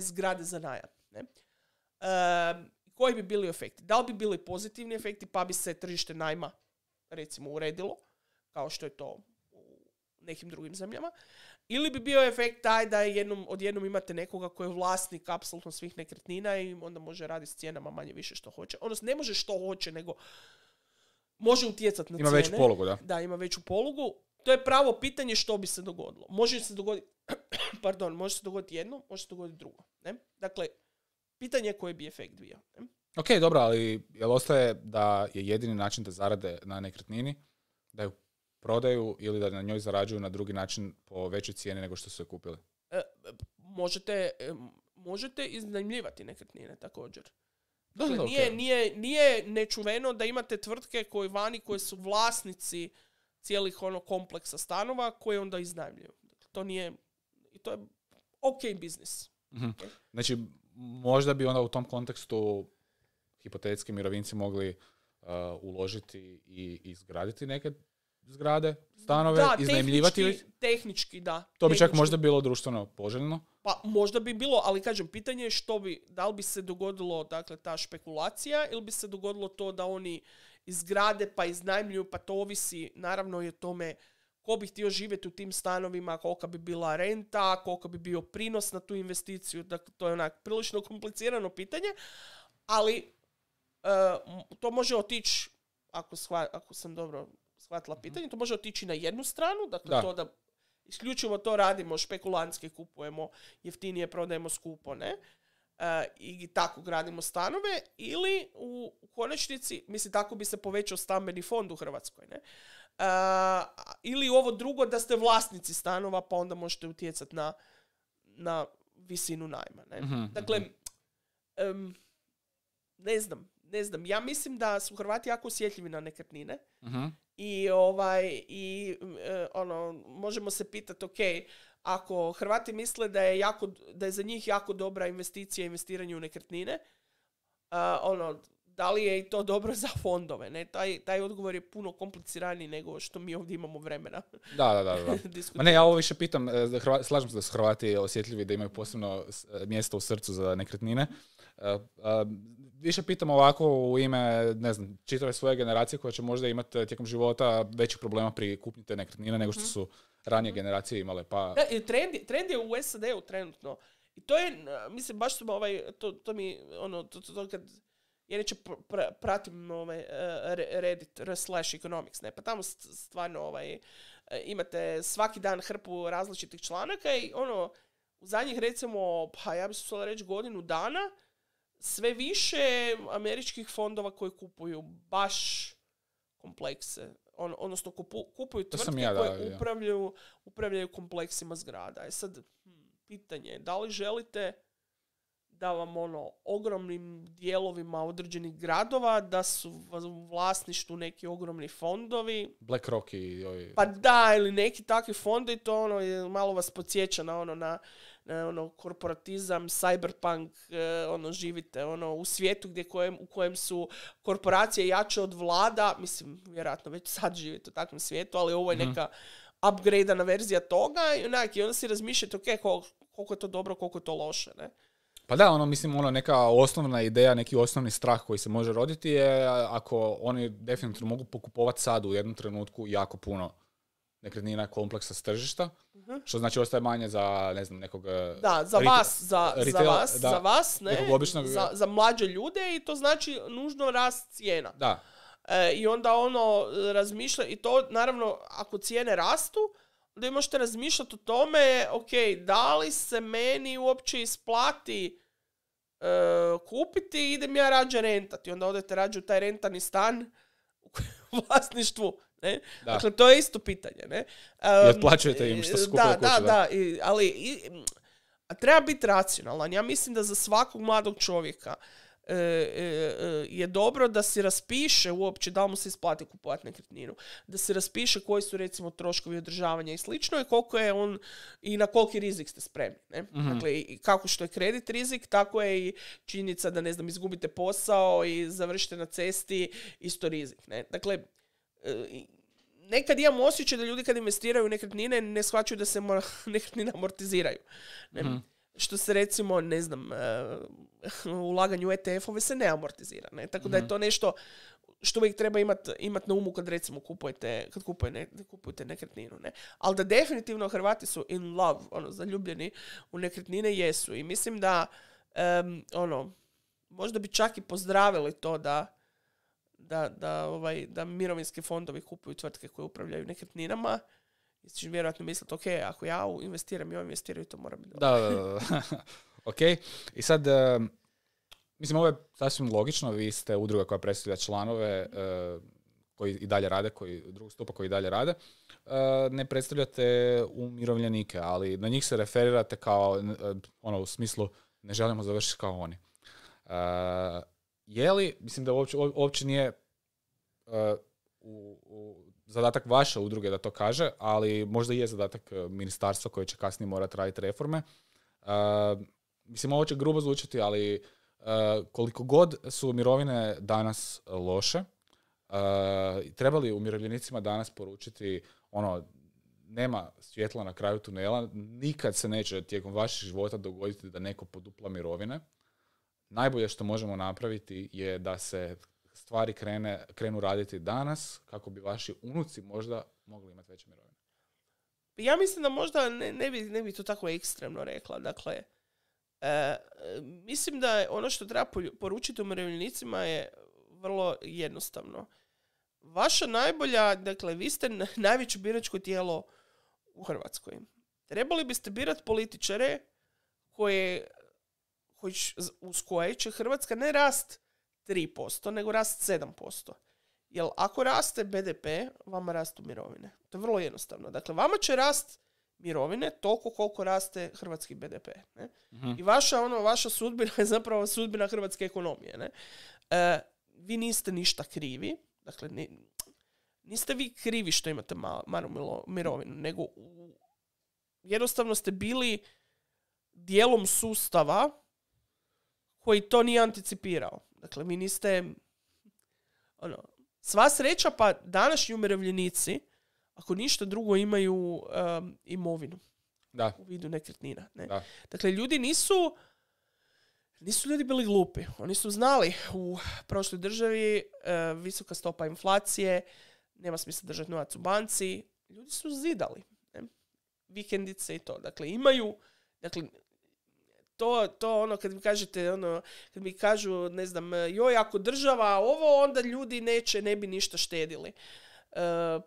zgrade za najam. Ne? Um, koji bi bili efekti? Da li bi bili pozitivni efekti pa bi se tržište najma recimo uredilo, kao što je to u nekim drugim zemljama, ili bi bio efekt taj da jednom, odjednom imate nekoga koji je vlasnik apsolutno svih nekretnina i onda može raditi s cijenama manje više što hoće. Odnosno, ne može što hoće, nego može utjecati na ima cijene. Ima veću polugu, da? Da, ima veću polugu. To je pravo pitanje što bi se dogodilo. Može se dogoditi, pardon, može se dogoditi jedno, može se dogoditi drugo. Ne? Dakle, pitanje je koji bi efekt bio. Ne? Ok, dobro, ali jel ostaje da je jedini način da zarade na nekretnini da ju prodaju ili da na njoj zarađuju na drugi način po većoj cijeni nego što su je kupili? E, e, možete, iznajmljivati nekretnine također. Dakle, nije, nečuveno da imate tvrtke koje vani, koje su vlasnici cijelih onog kompleksa stanova koje onda iznajmljuju. Dakle, to nije, to je ok biznis. Mhm. Znači, možda bi onda u tom kontekstu hipotetski mirovinci mogli e, uložiti i izgraditi neke zgrade, stanove, da, iznajmljivati? Tehnički, tehnički, da. To bi čak možda bilo društveno poželjno? Pa možda bi bilo, ali kažem, pitanje je što bi, da li bi se dogodilo dakle, ta špekulacija ili bi se dogodilo to da oni izgrade pa iznajmljuju, pa to ovisi naravno i o tome ko bi htio živjeti u tim stanovima, kolika bi bila renta, koliko bi bio prinos na tu investiciju, dakle to je onak prilično komplicirano pitanje, ali e, to može otići, ako, ako sam dobro shvatila pitanje, to može otići na jednu stranu, dakle da. to da isključivo to radimo, špekulantski kupujemo, jeftinije prodajemo skupo, ne? E, I tako gradimo stanove ili u, u konačnici, mislim tako bi se povećao stambeni fond u Hrvatskoj, ne? E, ili ovo drugo da ste vlasnici stanova pa onda možete utjecati na, na visinu najma, ne? Mhm, mhm. Dakle, um, ne znam, ne znam. Ja mislim da su Hrvati jako osjetljivi na nekretnine. Mhm i ovaj i mm, e, ono možemo se pitati ok ako Hrvati misle da je jako da je za njih jako dobra investicija investiranje u nekretnine ono da li je i to dobro za fondove ne taj, taj odgovor je puno kompliciraniji nego što mi ovdje imamo vremena da da da, da. Ma ne ja ovo više pitam e, Hrvati, slažem se da su Hrvati osjetljivi da imaju posebno e, mjesto u srcu za nekretnine više pitam ovako u ime, ne znam, čitave svoje generacije koja će možda imati eh, tijekom života većih problema pri kupnji te nekretnine nego što mhm. su ranije mhm. generacije imale. Pa... Da, trend, trend je u SAD-u trenutno. I to je, mislim, baš sam ovaj, to, to mi, ono, to, to kad, ja neće pratim ovaj, eh, Reddit slash economics, ne, pa tamo stvarno ovaj, eh, imate svaki dan hrpu različitih članaka i ono, u zadnjih recimo, pa ja bih se reći godinu dana, sve više američkih fondova koji kupuju baš komplekse. On, odnosno kupuju tvrtke koje upravljaju, upravljaju kompleksima zgrada. E sad, hmm, pitanje je da li želite da vam ono ogromnim dijelovima određenih gradova da su u vlasništvu neki ogromni fondovi. BlackRock i Pa da, ili neki takvi fondovi, to ono je malo vas podsjeća na ono na, na ono korporatizam, cyberpunk, e, ono živite ono u svijetu gdje kojem, u kojem su korporacije jače od vlada, mislim vjerojatno već sad živite u takvom svijetu, ali ovo je mhm. neka mm. upgradeana verzija toga i onak i onda si razmišljate ok, koliko je to dobro, koliko je to loše, ne? Pa da, ono, mislim, ono, neka osnovna ideja, neki osnovni strah koji se može roditi je ako oni definitivno mogu pokupovati sad u jednom trenutku jako puno nekretnina kompleksa s tržišta, mhm. što znači ostaje manje za, ne znam, nekog... E, da, za vas, za, za vas, za vas, ne, za, za mlađe ljude i to znači nužno rast cijena. Da. E, I onda ono e, razmišlja, i to naravno ako cijene rastu, da vi možete razmišljati o tome, ok, da li se meni uopće isplati e, kupiti, idem ja rađe rentati. Onda odete rađe u taj rentani stan u vlasništvu. Ne? Dakle, to je isto pitanje. Ne? Um, I im što e, Da, da, da. I, ali treba biti racionalan. Ja mislim da za svakog mladog čovjeka E, e, e, je dobro da se raspiše uopće da li mu se isplati kupovati nekretninu. Da se raspiše koji su recimo troškovi održavanja i slično i koliko je on i na koliki rizik ste spremni. Mhm. Dakle, i kako što je kredit rizik, tako je i činjenica da ne znam, izgubite posao i završite na cesti, isto rizik. Ne? Dakle, nekad imam osjećaj da ljudi kad investiraju u nekretnine ne shvaćaju da se nekretnine amortiziraju. Ne? Mhm što se recimo, ne znam, e, uh, ulaganju u ETF-ove se ne amortizira. Ne? Tako da je mhm. to nešto što uvijek treba imati imat na umu kad recimo kupujete, kad kupujete, ne, kupujete nekretninu. Ne? Ali da definitivno Hrvati su in love, ono, zaljubljeni u nekretnine jesu. I mislim da, ono, možda bi čak i pozdravili to da, da, da, ovaj, da mirovinski fondovi kupuju tvrtke koje upravljaju nekretninama ćeš vjerojatno misliti, ok, ako ja investiram i on investiraju, to mora biti Da, da, ok. I sad, eh, mislim, ovo je sasvim logično. Vi ste udruga koja predstavlja članove eh, koji i dalje rade, koji, drugog stupa koji i dalje rade. Eh, ne predstavljate umirovljenike, ali na njih se referirate kao, ono, u smislu, ne želimo završiti kao oni. je li, mislim da uopće, nije u zadatak vaše udruge da to kaže, ali možda i je zadatak e, ministarstva koje će kasnije morati raditi reforme. E, mislim, ovo će grubo zvučiti, ali e, koliko god su mirovine danas loše, uh, trebali umirovljenicima danas poručiti ono, nema svjetla na kraju tunela, nikad se neće tijekom vašeg života dogoditi da neko podupla mirovine. Najbolje što možemo napraviti je da se stvari krene, krenu raditi danas kako bi vaši unuci možda mogli imati veće mirovine? Ja mislim da možda ne, ne, bi, ne bi to tako ekstremno rekla. Dakle, e, mislim da ono što treba poručiti umirovljenicima je vrlo jednostavno. Vaša najbolja, dakle, vi ste najveće biračko tijelo u Hrvatskoj. Trebali biste birati političare koje, koji, uz koje će Hrvatska ne rast 3%, nego rast 7%. Jer ako raste BDP, vama rastu mirovine. To je vrlo jednostavno. Dakle, vama će rast mirovine toliko koliko raste hrvatski BDP. Ne? Mhm. I vaša, ono, vaša sudbina je zapravo sudbina hrvatske ekonomije. Ne? E, vi niste ništa krivi. Dakle, niste vi krivi što imate malu, mirovinu, nego u, jednostavno ste bili dijelom sustava koji to nije anticipirao. Dakle, vi niste... Ono, sva sreća, pa današnji umirovljenici, ako ništa drugo, imaju um, imovinu. Da. U vidu nekretnina. Ne? Dakle, ljudi nisu... Nisu ljudi bili glupi. Oni su znali u prošloj državi uh, visoka stopa inflacije, nema smisla držati novac u banci. Ljudi su zidali. Ne? Vikendice i to. Dakle, imaju... Dakle, to, to ono kad mi kažete ono, kad mi kažu ne znam joj ako država ovo onda ljudi neće ne bi ništa štedili. E,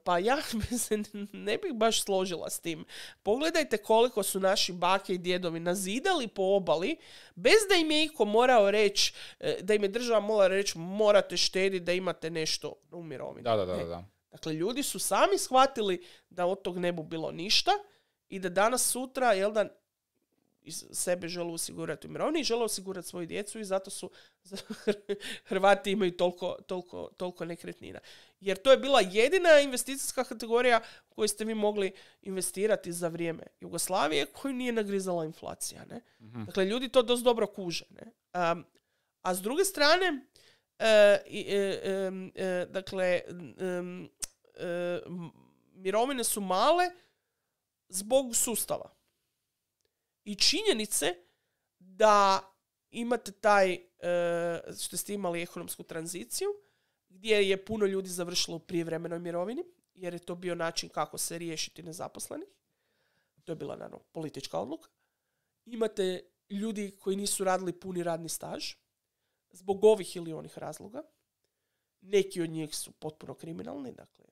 pa ja se ne bih baš složila s tim. Pogledajte koliko su naši bake i djedovi nazidali po obali bez da im je iko morao reći, e, da im je država morala reći morate štediti da imate nešto u mirovini. Da, da, e, da, da. Dakle, ljudi su sami shvatili da od tog ne bi bilo ništa i da danas sutra, jel da, sebe žele osigurati u mirovini, i žele osigurati svoju djecu i zato su Hrvati imaju toliko, toliko, toliko nekretnina. Jer to je bila jedina investicijska kategorija koju ste vi mogli investirati za vrijeme Jugoslavije koju nije nagrizala inflacija. Ne? Mhm. Dakle, ljudi to dosta dobro kuže. Ne? a s druge strane, e, e, e, dakle, mirovine su male zbog sustava i činjenice da imate taj, e, što ste imali ekonomsku tranziciju, gdje je puno ljudi završilo u prijevremenoj mirovini, jer je to bio način kako se riješiti nezaposlenih. To je bila, naravno, politička odluka. Imate ljudi koji nisu radili puni radni staž, zbog ovih ili onih razloga. Neki od njih su potpuno kriminalni, dakle,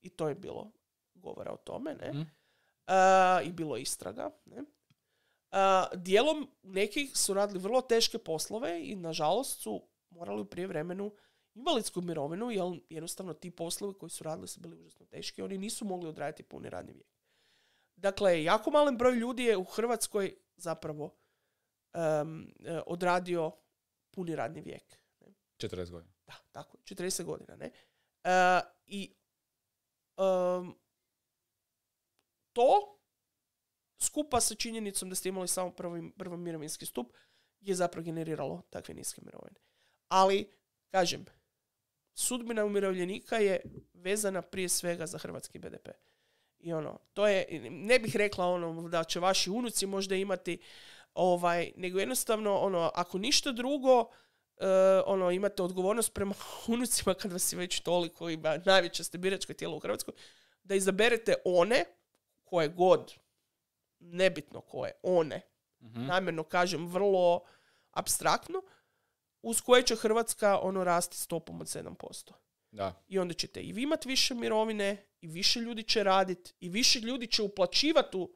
i to je bilo govora o tome, ne? Mhm. E, I bilo istraga, ne? dijelom neki su radili vrlo teške poslove i nažalost su morali u prijevremenu invalidsku mirovinu, jer jednostavno ti poslovi koji su radili su bili užasno teški, oni nisu mogli odraditi puni radni vijek. Dakle, jako malen broj ljudi je u Hrvatskoj zapravo um, odradio puni radni vijek. 40 godina. Da, tako, 40 godina. Ne? Uh, I to skupa sa činjenicom da ste imali samo prvi, prvi mirovinski stup je zapravo generiralo takve niske mirovine. Ali, kažem, sudbina umirovljenika je vezana prije svega za hrvatski BDP. I ono, to je, ne bih rekla ono da će vaši unuci možda imati ovaj, nego jednostavno ono, ako ništa drugo, eh, ono, imate odgovornost prema unucima kad vas je već toliko ima najveće ste biračko tijelo u Hrvatskoj, da izaberete one koje god nebitno koje, one, mm namjerno kažem, vrlo abstraktno, uz koje će Hrvatska ono rasti stopom od 7%. Da. I onda ćete i vi imati više mirovine, i više ljudi će raditi, i više ljudi će uplaćivati u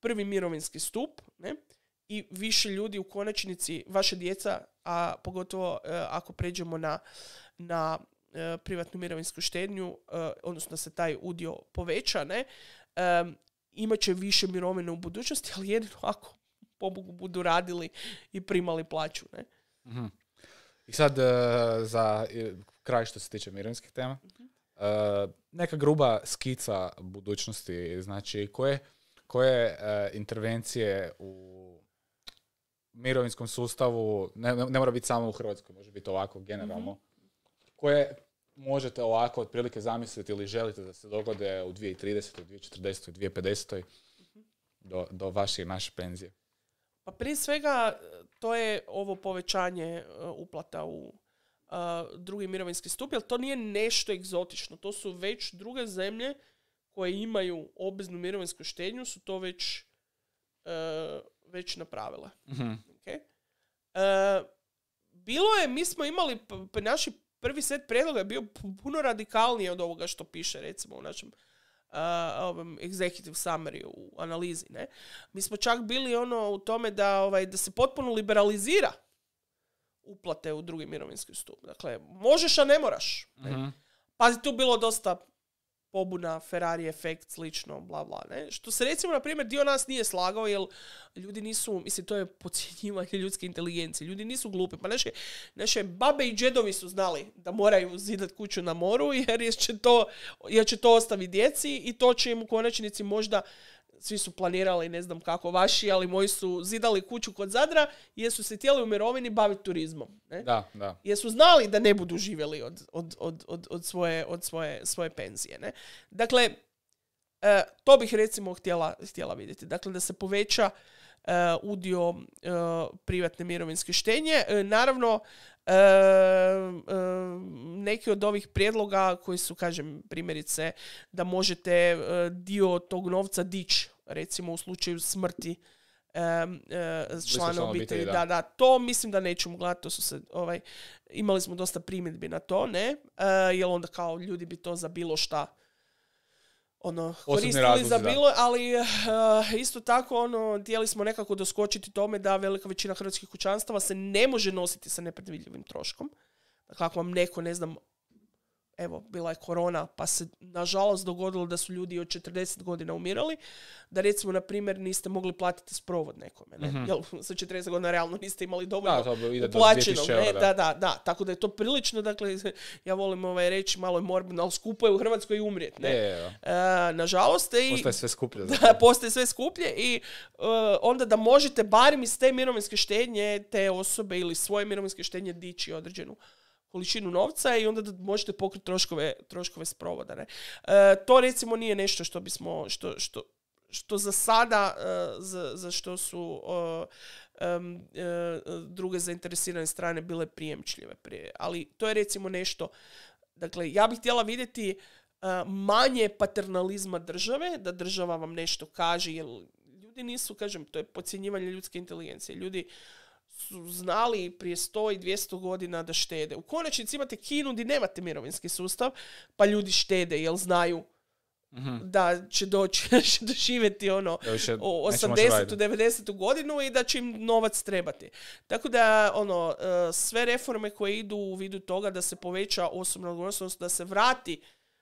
prvi mirovinski stup, ne? i više ljudi u konačnici, vaše djeca, a pogotovo e, ako pređemo na, na e, privatnu mirovinsku štednju, e, odnosno da se taj udio poveća, ne? imat će više mirovine u budućnosti, ali jedino ako pobogu budu radili i primali plaću. Ne? mm I sad e, za e, kraj što se tiče mirovinskih tema, mhm. e, neka gruba skica budućnosti, znači koje, koje intervencije u mirovinskom sustavu, ne, mora biti samo u Hrvatskoj, može biti ovako generalno, mhm. koje, možete ovako otprilike zamisliti ili želite da se dogode u 2030., 2040., 2050. Do, do vaše i naše penzije? Pa prije svega to je ovo povećanje uh, uplata u e, drugi mirovinski stup, jer to nije nešto egzotično. To su već druge zemlje koje imaju obveznu mirovinsku štednju, su to već, e, već napravile. Mhm. bilo je, mi smo imali, naši prvi set prijedloga je bio puno radikalniji od ovoga što piše recimo u našem uh, ovom executive summary u analizi. Ne? Mi smo čak bili ono u tome da, ovaj, da se potpuno liberalizira uplate u drugi mirovinski stup. Dakle, možeš, a ne moraš. Ne? Mhm. Pazi, tu bilo dosta pobuna, Ferrari efekt, slično, bla bla. Ne? Što se recimo, na primjer, dio nas nije slagao, jer ljudi nisu, mislim, to je podcjenjivanje ljudske inteligencije, ljudi nisu glupi. Pa naše, naše babe i džedovi su znali da moraju zidati kuću na moru, jer će to, jer će to ostavi djeci i to će im u konačnici možda svi su planirali ne znam kako vaši, ali moji su zidali kuću kod Zadra jer su se htjeli u mirovini baviti turizmom. Ne? Da, da. Jer su znali da ne budu živjeli od, od, od, od svoje, od svoje, svoje penzije. Ne? Dakle, e, to bih recimo htjela, htjela vidjeti. Dakle, da se poveća e, udio e, privatne mirovinske štenje. Naravno, Ehm, ehm, neki od ovih prijedloga koji su, kažem, primjerice da možete eh, dio tog novca dić, recimo u slučaju smrti ehm, eh, člana obitelji. Da. da, to mislim da nećemo gledati, to su se, ovaj, imali smo dosta primjedbi na to, ne, eh, jer onda kao ljudi bi to za bilo šta ono, koristili za bilo, ali eh, isto tako ono, htjeli smo nekako doskočiti tome da velika većina hrvatskih kućanstava se ne može nositi sa nepredvidljivim troškom. kako dakle, vam neko, ne znam, evo, bila je korona, pa se nažalost dogodilo da su ljudi od 40 godina umirali, da recimo, na primjer, niste mogli platiti sprovod nekome. Ne? Mm-hmm. Jel, sa 40 godina realno niste imali dovoljno da, Ne? Da, da, da. Tako da je to prilično, dakle, ja volim ovaj, reći, malo je morbidno, ali skupo je u Hrvatskoj umrijet. Ne? E, nažalost. I, postaje sve skuplje. Da, sve skuplje i e, onda da možete barem iz te mirovinske štednje te osobe ili svoje mirovinske štednje dići određenu količinu novca i onda da možete pokriti troškove, troškove sprovoda. Ne? E, to recimo nije nešto što bismo, što, što, što za sada, e, za, za, što su e, druge zainteresirane strane bile prijemčljive. Prije. Ali to je recimo nešto, dakle ja bih htjela vidjeti manje paternalizma države, da država vam nešto kaže, jer ljudi nisu, kažem, to je podcjenjivanje ljudske inteligencije. Ljudi su znali prije 100 i 200 godina da štede. U konačnici imate Kinu gdje nemate mirovinski sustav, pa ljudi štede jer znaju mhm. da će doći, da će doživjeti ono u 80. 90. godinu i da će im novac trebati. Tako da ono e, sve reforme koje idu u vidu toga da se poveća osobna odgovornost, da se vrati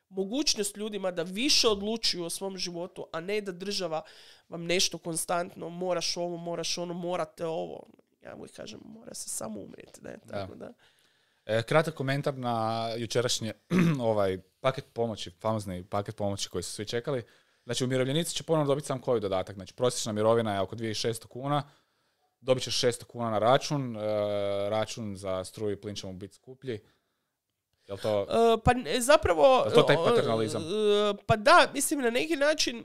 mogućnost ljudima da više odlučuju o svom životu, a ne da država vam nešto konstantno moraš ovo, moraš ono, morate ovo. Ono ja mu kažem, mora se samo umrijeti. Ne? Tako da. E, kratak komentar na jučerašnje ovaj paket pomoći, famozni paket pomoći koji su svi čekali. Znači, umirovljenici će ponovno dobiti sam koji dodatak. Znači, prosječna mirovina je oko 2600 kuna, dobit ćeš 600 kuna na račun, e, račun za struju i plin će mu biti skuplji. Jel to, e, pa zapravo... to taj paternalizam? pa da, mislim, na neki način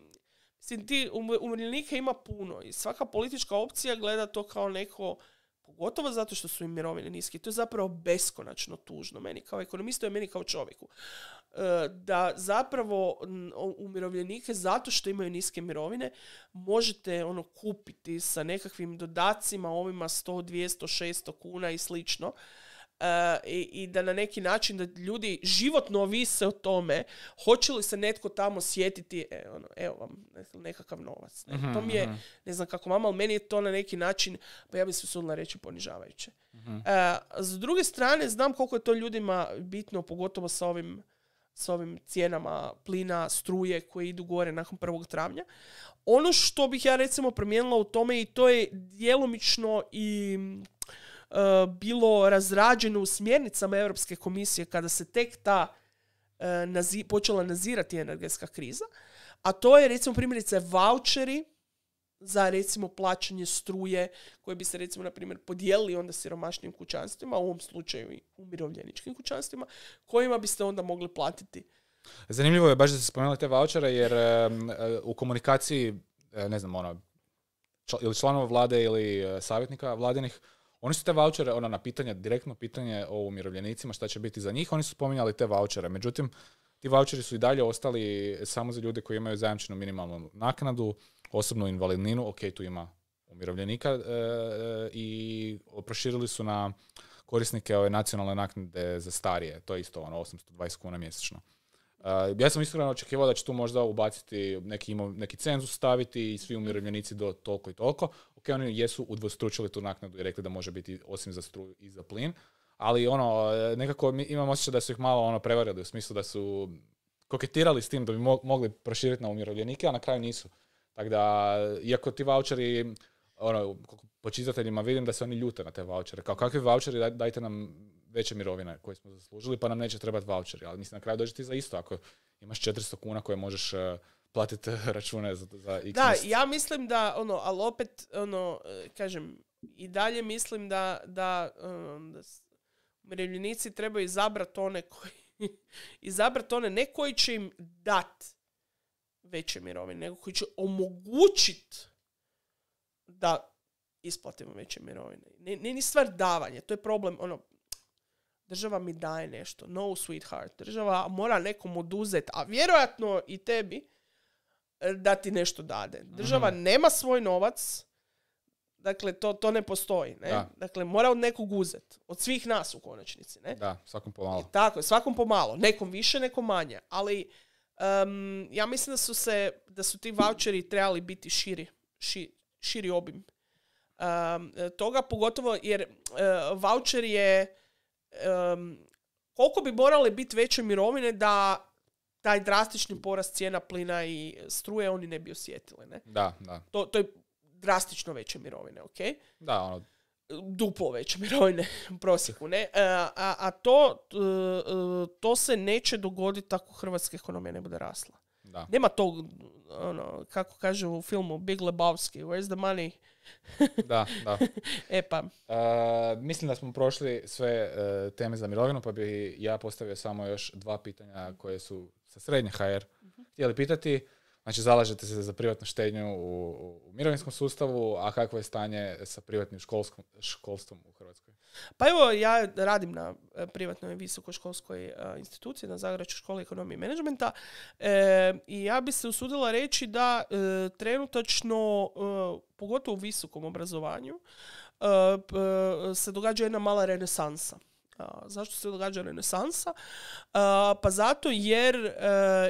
Mislim, ti umirovljenika ima puno i svaka politička opcija gleda to kao neko, pogotovo zato što su im mirovine niske. To je zapravo beskonačno tužno meni kao ekonomistu i meni kao čovjeku. E, da zapravo umirovljenike, zato što imaju niske mirovine, možete ono kupiti sa nekakvim dodacima, ovima 100, 200, 600 kuna i slično E, i, i da na neki način da ljudi životno ovise o tome hoće li se netko tamo sjetiti e, ono, evo vam nekakav novac. Mhm, to mi je, mhm. ne znam kako mama, ali meni je to na neki način, pa ja bi se usudila reći ponižavajuće. uh s druge strane, znam koliko je to ljudima bitno, pogotovo sa ovim s ovim cijenama plina, struje koje idu gore nakon 1. travnja. Ono što bih ja recimo promijenila u tome i to je djelomično i E, bilo razrađeno u smjernicama Europske komisije kada se tek ta e, počela nazirati energetska kriza, a to je recimo primjerice voucheri za recimo plaćanje struje koje bi se recimo na primjer podijelili onda siromašnim kućanstvima, u ovom slučaju i umirovljeničkim kućanstvima, kojima biste onda mogli platiti. Zanimljivo je baš da ste spomenuli te vouchere jer e, u komunikaciji, ne znam, ono, ili članova vlade ili savjetnika vladinih, oni su te vouchere, ona na pitanje, direktno pitanje o umirovljenicima, šta će biti za njih, oni su spominjali te vouchere. Međutim, ti voucheri su i dalje ostali samo za ljude koji imaju zajamčenu minimalnu naknadu, osobnu invalidninu, ok, tu ima umirovljenika e, e, i proširili su na korisnike ove nacionalne naknade za starije, to je isto ono 820 kuna mjesečno. Uh, ja sam iskreno očekivao da će tu možda ubaciti neki, neki cenzus staviti i svi umirovljenici do toliko i toliko. Ok, oni jesu udvostručili tu naknadu i rekli da može biti osim za struju i za plin. Ali ono, uh, nekako imam osjećaj da su ih malo ono prevarili u smislu da su koketirali s tim da bi mogli proširiti na umirovljenike, a na kraju nisu. Tako da, iako ti voucheri, ono, počitateljima, vidim da se oni ljute na te vouchere. Kao kakvi voucheri, dajte nam veće mirovine koje smo zaslužili, pa nam neće trebati voucheri. Ali mislim, na kraju dođe ti za isto. Ako imaš 400 kuna koje možeš eh, platiti račune za, za Da, ja mislim da, ono, ali opet, ono, eh, kažem, i dalje mislim da, da, um, umirovljenici trebaju izabrati one koji, izabrati one ne koji će im dat veće mirovine, nego koji će omogućiti da isplatimo veće mirovine. Ne, ni stvar davanje, to je problem, ono, država mi daje nešto, no sweetheart, država mora nekom oduzet, a vjerojatno i tebi, e, da ti nešto dade. Država mhm. nema svoj novac, dakle, to, to ne postoji. Ne? Dakle, mora od nekog uzet. Od svih nas u konačnici. Ne? Da, svakom pomalo. I tako, svakom pomalo. Nekom više, nekom manje. Ali ja mislim da su, se, da su ti voucheri trebali biti Širi, širi obim. Ehm, toga, pogotovo jer eh, voucher je ehm, koliko bi morale biti veće mirovine da taj drastični porast cijena plina i struje oni ne bi osjetili. Da, da. To, je drastično veće mirovine, ok? Da, ono... Duplo veće mirovine u prosjeku, ne? Eh, a, to, eh, to se neće dogoditi ako hrvatska ekonomija ne bude rasla. Nema tog, ono, kako kaže u filmu Big Lebowski, where's the money? da, da. e pa. mislim da smo prošli sve e, teme za mirovinu, pa bi ja postavio samo još dva pitanja koje su sa srednje HR uh mhm. htjeli pitati. Znači, zalažete se za privatnu štednju u, u mirovinskom sustavu, a kakvo je stanje sa privatnim školskom, školstvom u Hrvatskoj? Pa evo, ja radim na e, privatnoj visokoškolskoj e, instituciji, na Zagrebačkoj školi ekonomije i menadžmenta e, i ja bi se usudila reći da trenutačno, pogotovo u visokom obrazovanju, se događa jedna mala renesansa. Zašto se događa renesansa? Pa zato jer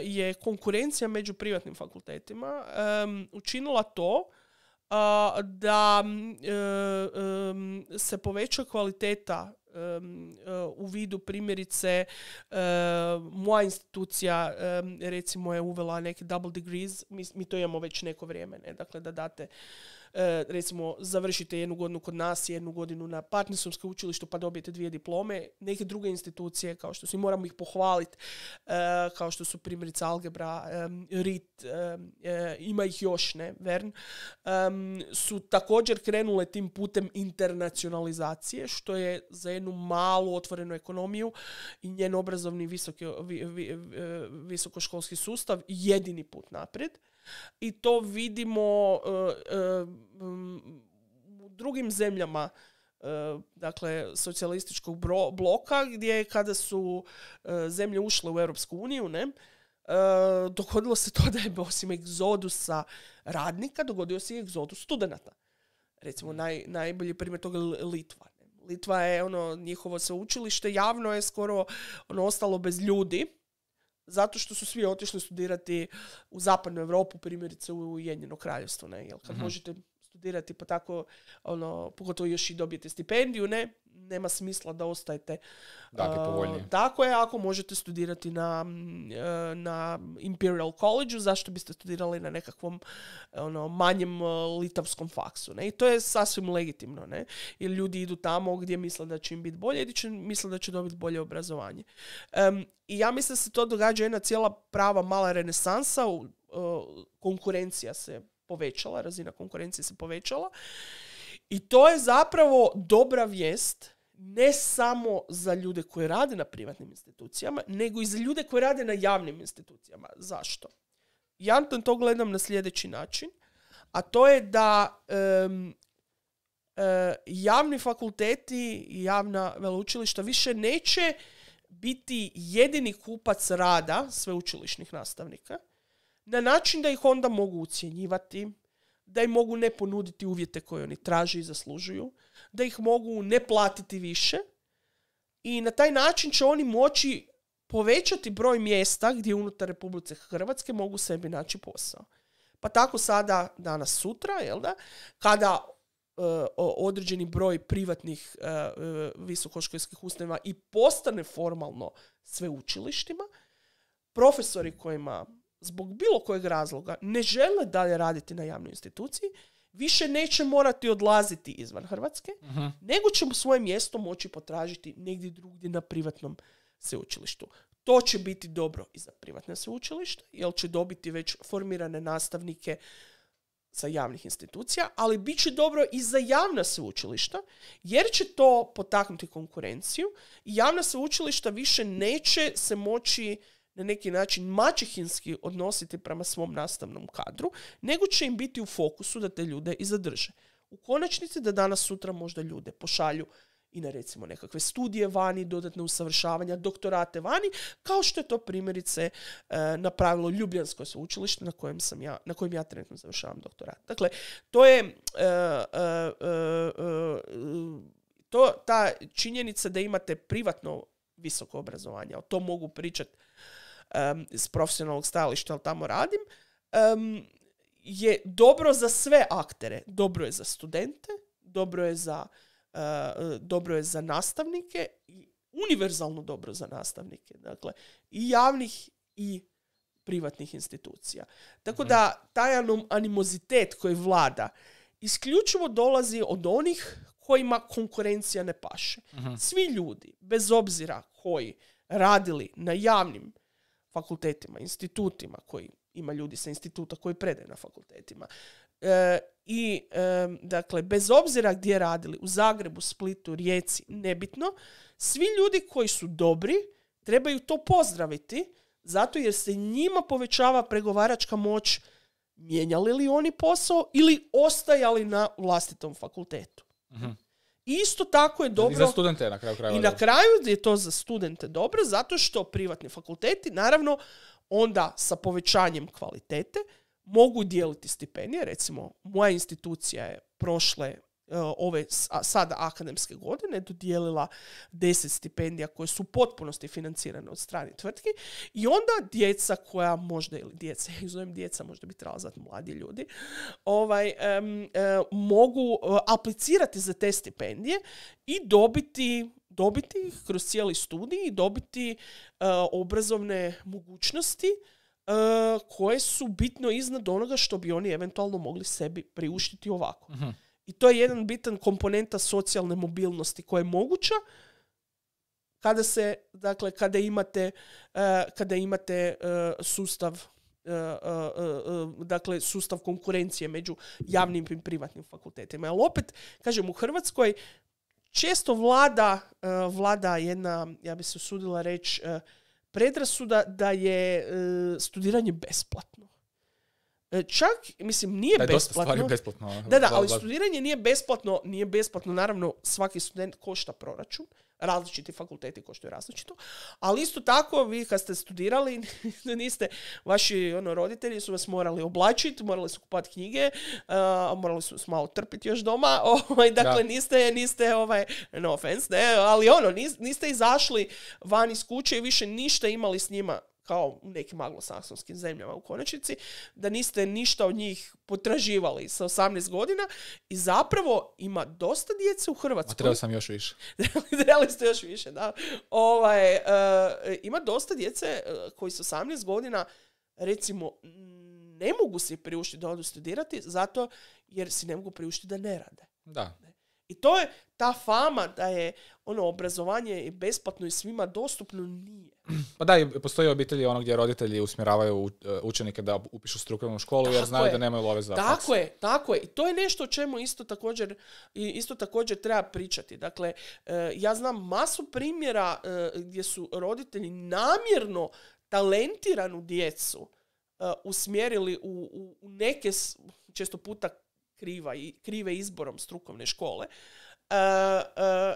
je konkurencija među privatnim fakultetima učinila to da mm, e, se poveća kvaliteta e, u vidu primjerice e, moja institucija recimo je uvela neke double degrees, mi, to imamo već neko vrijeme, ne? dakle da date E, recimo završite jednu godinu kod nas, jednu godinu na partnerskom učilištu pa dobijete dvije diplome. Neke druge institucije kao što su i moramo ih pohvaliti e, kao što su primjerice Algebra, e, RIT, ima ih još, ne, Vern, su također krenule tim putem internacionalizacije što je za jednu malu otvorenu ekonomiju i njen obrazovni visoki, visokoškolski sustav jedini put naprijed i to vidimo e, e, u drugim zemljama e, dakle socijalističkog bloka gdje kada su zemlje ušle u Europsku uniju ne dogodilo se to da je osim egzodusa radnika dogodio se i egzodus studenata recimo mm. naj, najbolji primjer toga je Litva Litva je ono njihovo sveučilište javno je skoro ono ostalo bez ljudi zato što su svi otišli studirati u zapadnu Europu, primjerice u Ujedinjeno kraljevstvo, ne? Jel kad mhm. možete studirati, pa tako, ono, pogotovo još i dobijete stipendiju, ne, nema smisla da ostajete. Dakle, tako je, ako možete studirati na, mm, na Imperial College, zašto biste studirali na nekakvom ono, manjem e, litavskom faksu. Ne? I to je sasvim legitimno. Ne? Jer ljudi idu tamo gdje misle da će im biti bolje i misle da će dobiti bolje obrazovanje. I ja mislim da se to događa jedna cijela prava mala renesansa, e, konkurencija se povećala, razina konkurencije se povećala. I to je zapravo dobra vijest ne samo za ljude koji rade na privatnim institucijama, nego i za ljude koji rade na javnim institucijama. Zašto? Ja to gledam na sljedeći način, a to je da e, javni fakulteti i javna veleučilišta više neće biti jedini kupac rada sveučilišnih nastavnika – na način da ih onda mogu ucjenjivati, da ih mogu ne ponuditi uvjete koje oni traže i zaslužuju, da ih mogu ne platiti više i na taj način će oni moći povećati broj mjesta gdje unutar Republike Hrvatske mogu sebi naći posao. Pa tako sada, danas, sutra, jel da, kada e, određeni broj privatnih e, e, visokoškolskih ustanova i postane formalno sveučilištima, profesori kojima zbog bilo kojeg razloga ne žele dalje raditi na javnoj instituciji, više neće morati odlaziti izvan Hrvatske, uh-huh. nego će svoje mjesto moći potražiti negdje drugdje na privatnom sveučilištu. To će biti dobro i za privatne sveučilišta, jer će dobiti već formirane nastavnike sa javnih institucija, ali bit će dobro i za javna sveučilišta, jer će to potaknuti konkurenciju i javna sveučilišta više neće se moći na neki način mačehinski odnositi prema svom nastavnom kadru, nego će im biti u fokusu da te ljude i zadrže. U konačnici da danas sutra možda ljude pošalju i na recimo nekakve studije vani, dodatne usavršavanja, doktorate vani, kao što je to primjerice e, napravilo Ljubljansko sveučilište na kojem, sam ja, na kojem ja trenutno završavam doktorat. Dakle, to je e, e, to, ta činjenica da imate privatno visoko obrazovanje, o to mogu pričati um, s profesionalnog stajališta, ali tamo radim, um, je dobro za sve aktere. Dobro je za studente, dobro je za, uh, dobro je za nastavnike, univerzalno dobro za nastavnike. Dakle, i javnih i privatnih institucija. Tako da taj animozitet koji vlada isključivo dolazi od onih kojima konkurencija ne paše. Mhm. Svi ljudi, bez obzira koji radili na javnim fakultetima, institutima koji ima ljudi sa instituta koji predaju na fakultetima. E, I e, dakle, bez obzira gdje radili, u Zagrebu, Splitu, Rijeci, nebitno, svi ljudi koji su dobri trebaju to pozdraviti zato jer se njima povećava pregovaračka moć mijenjali li oni posao ili ostajali na vlastitom fakultetu. Mhm. Isto tako je dobro... I za studente na kraju I na kraju je to za studente dobro, zato što privatni fakulteti, naravno, onda sa povećanjem kvalitete mogu dijeliti stipendije. Recimo, moja institucija je prošle E, ove sada akademske godine dodijelila deset stipendija koje su u potpunosti financirane od strane tvrtki i onda djeca koja možda ili djeca, ja zovem djeca, možda bi trebala zvati mladi ljudi, ovaj, e, mogu e, aplicirati za te stipendije i dobiti dobiti ih kroz cijeli studij i dobiti obrazovne mogućnosti koje su bitno iznad onoga što bi oni eventualno mogli sebi priuštiti ovako. Mhm. I to je jedan bitan komponenta socijalne mobilnosti koja je moguća kada se, dakle, kada imate, eh, kada imate eh, sustav eh, dakle sustav konkurencije među javnim i privatnim fakultetima. Ali opet, kažem, u Hrvatskoj često vlada, vlada jedna, ja bi se usudila reći, predrasuda da je studiranje besplatno. E, čak, mislim, nije da, besplatno. Da, da, ali studiranje nije besplatno, nije besplatno. Naravno, svaki student košta proračun. Različiti fakulteti koštaju različito. Ali isto tako, vi kad ste studirali, niste, vaši ono, roditelji su vas morali oblačiti, morali su kupati knjige, morali su malo trpiti još doma. Ovaj, dakle, da. niste, niste, ovaj, no offense, ne, ali ono, niste izašli van iz kuće i više ništa imali s njima kao u nekim anglosaksonskim zemljama u konačnici, da niste ništa od njih potraživali sa 18 godina i zapravo ima dosta djece u Hrvatskoj. Trebali sam još više. Trebali ste još više, da. Ovaj, eh, ima dosta djece eh, koji su 18 godina recimo ne mogu si priuštiti da odu studirati zato jer si ne mogu priuštiti da ne rade. Da. I to je ta fama da je ono obrazovanje besplatno i svima dostupno nije. Pa da, postoje obitelji ono gdje roditelji usmjeravaju uh, učenike da upišu strukovnu školu tako jer znaju je. da nemaju love za Tako je, tako je. I to je nešto o čemu isto također, isto također treba pričati. Dakle, e, ja znam masu primjera e, gdje su roditelji namjerno talentiranu djecu e, usmjerili u, u neke često puta kriva i, krive izborom strukovne škole, e, e,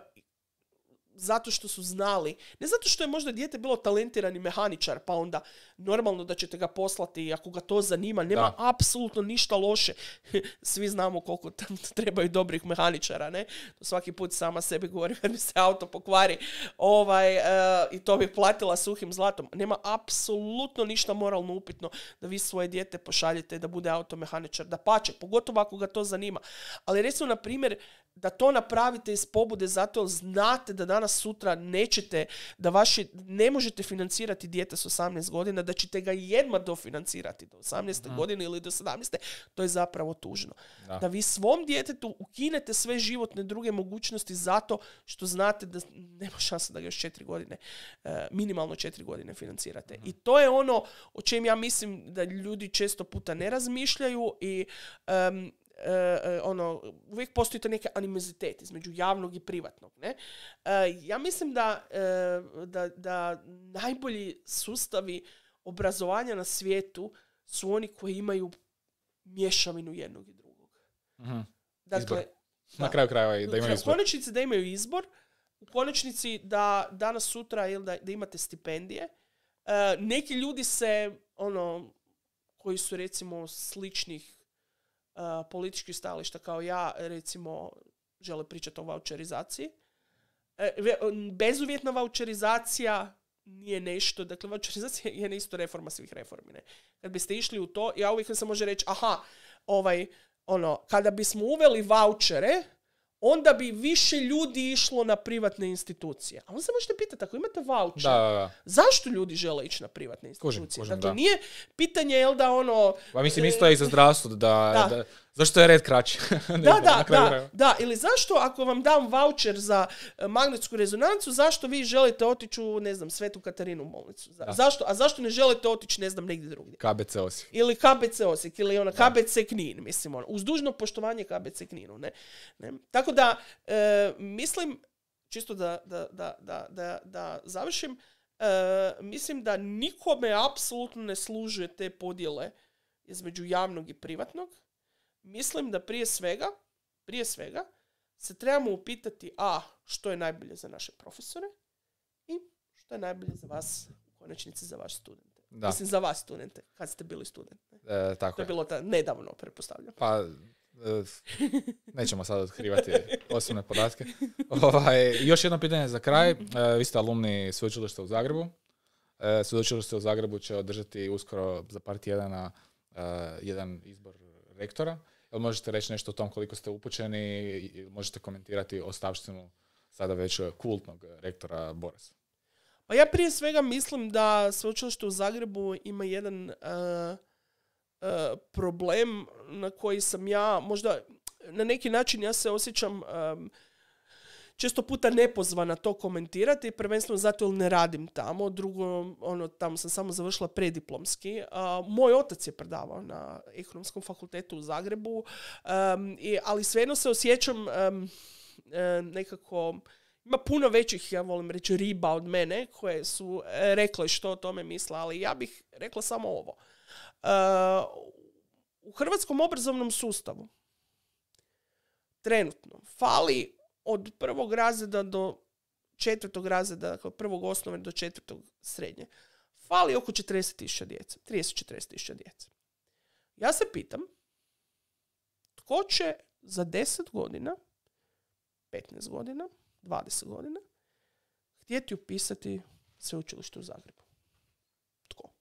zato što su znali, ne zato što je možda dijete bilo talentirani mehaničar, pa onda normalno da ćete ga poslati ako ga to zanima, nema apsolutno ništa loše. Svi znamo koliko tam trebaju dobrih mehaničara, ne? To svaki put sama sebi govorim jer mi se auto pokvari ovaj, e, i to bi platila suhim zlatom. Nema apsolutno ništa moralno upitno da vi svoje dijete pošaljete da bude automehaničar, da pače, pogotovo ako ga to zanima. Ali recimo, na primjer, da to napravite iz pobude zato znate da danas sutra nećete, da vaši ne možete financirati dijete s 18 godina, da ćete ga jedma dofinancirati do 18. Mhm. godine ili do 17. To je zapravo tužno. Da. vi svom djetetu ukinete sve životne druge mogućnosti zato što znate da nema šanse da ga još četiri godine, e, minimalno četiri godine financirate. Mhm. I to je ono o čem ja mislim da ljudi često puta ne razmišljaju i E, e, ono, uvijek postoji to neki animozitet između javnog i privatnog. Ne? E, ja mislim da, da, da, najbolji sustavi obrazovanja na svijetu su oni koji imaju mješavinu jednog i drugog. mm Dakle, na kraju krajeva da imaju izbor. U konačnici da imaju izbor, u konačnici da danas sutra ili da, da imate stipendije. neki ljudi se ono koji su recimo sličnih E, političkih stajališta kao ja, recimo, žele pričati o voucherizaciji. E, bezuvjetna voucherizacija nije nešto, dakle, voucherizacija je ne isto reforma svih reformi, ne. Kad biste išli u to, ja uvijek se može reći, aha, ovaj, ono, kada bismo uveli vouchere, onda bi više ljudi išlo na privatne institucije. A onda se možete pitati, ako imate voucher, zašto ljudi žele ići na privatne institucije? dakle, nije pitanje, jel da ono... Pa mislim, e, isto je i za zdravstvo, da, Zašto je red kraći? da, da, da, da, Ili zašto ako vam dam voucher za e, magnetsku rezonancu, zašto vi želite otići u, ne znam, Svetu Katarinu u bolnicu? Zašto? A zašto ne želite otići, ne znam, negdje drugdje? KBC Osijek. Ili KBC Osijek, ili ona KBC Knin, mislim, ono, Uz dužno poštovanje KBC Kninu, ne? ne? Tako da, e, mislim, čisto da, da, da, da, da, da završim, e, mislim da nikome apsolutno ne služuje te podjele između javnog i privatnog Mislim da prije svega, prije svega, se trebamo upitati a što je najbolje za naše profesore i što je najbolje za vas u konačnici za vaš studente. Da. Mislim za vas studente, kad ste bili student. E, tako to je bilo ta, nedavno, pretpostavljam. Pa, e, nećemo sad otkrivati osobne podatke. Ovaj, još jedno pitanje za kraj. E, vi ste alumni sveučilišta u Zagrebu. E, sveučilište u Zagrebu će održati uskoro za par tjedana e, jedan izbor rektora. Jel možete reći nešto o tom koliko ste upućeni? Možete komentirati ostavštinu sada već e, kultnog e, rektora Borasa? Pa ja prije svega mislim da sveučilište u Zagrebu ima jedan e, problem na koji sam ja možda na neki način ja se osjećam često puta nepozvana to komentirati, prvenstveno zato jer ne radim tamo, drugo, ono, tamo sam samo završila prediplomski. moj otac je predavao na ekonomskom fakultetu u Zagrebu, i, ali svejedno se osjećam e, nekako ima puno većih, ja volim reći, riba od mene koje su e, rekle što o tome misle, ali ja bih rekla samo ovo. E, u hrvatskom obrazovnom sustavu trenutno fali od prvog razreda do četvrtog razreda, dakle prvog osnove do četvrtog srednje, fali oko 40.000 djeca, 30-40.000 djeca. Ja se pitam, tko će za 10 godina, 15 godina, 20 godina, htjeti upisati sveučilište u Zagrebu? Tko?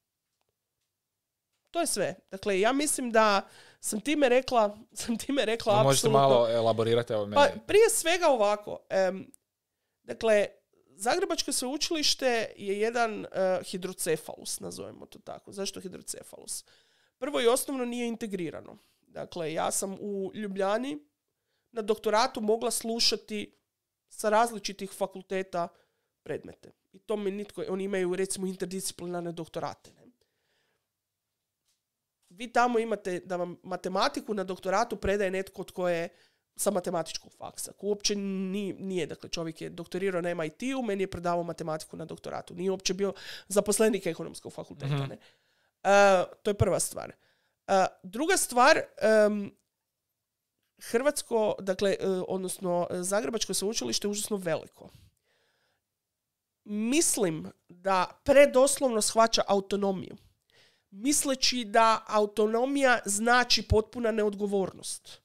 To je sve. Dakle, ja mislim da sam time rekla, sam time rekla no, Možete malo elaborirati ovo Pa, prije svega ovako, um, dakle, Zagrebačko sveučilište je jedan eh, hidrocefalus, nazovimo to tako. Zašto hidrocefalus? Prvo i osnovno nije integrirano. Dakle, ja sam u Ljubljani na doktoratu mogla slušati sa različitih fakulteta predmete. I to mi nitko, oni imaju recimo interdisciplinarne doktorate vi tamo imate da vam matematiku na doktoratu predaje netko tko je sa matematičkog faksa. Uopće nije, nije, dakle, čovjek je doktorirao na MIT-u, meni je predavao matematiku na doktoratu. Nije uopće bio zaposlenik ekonomskog fakulteta. Mhm. Ne? Eh, to je prva stvar. Eh, druga stvar, Hrvatsko, dakle, eh, odnosno Zagrebačko sveučilište je užasno veliko. Mislim da predoslovno shvaća autonomiju misleći da autonomija znači potpuna neodgovornost.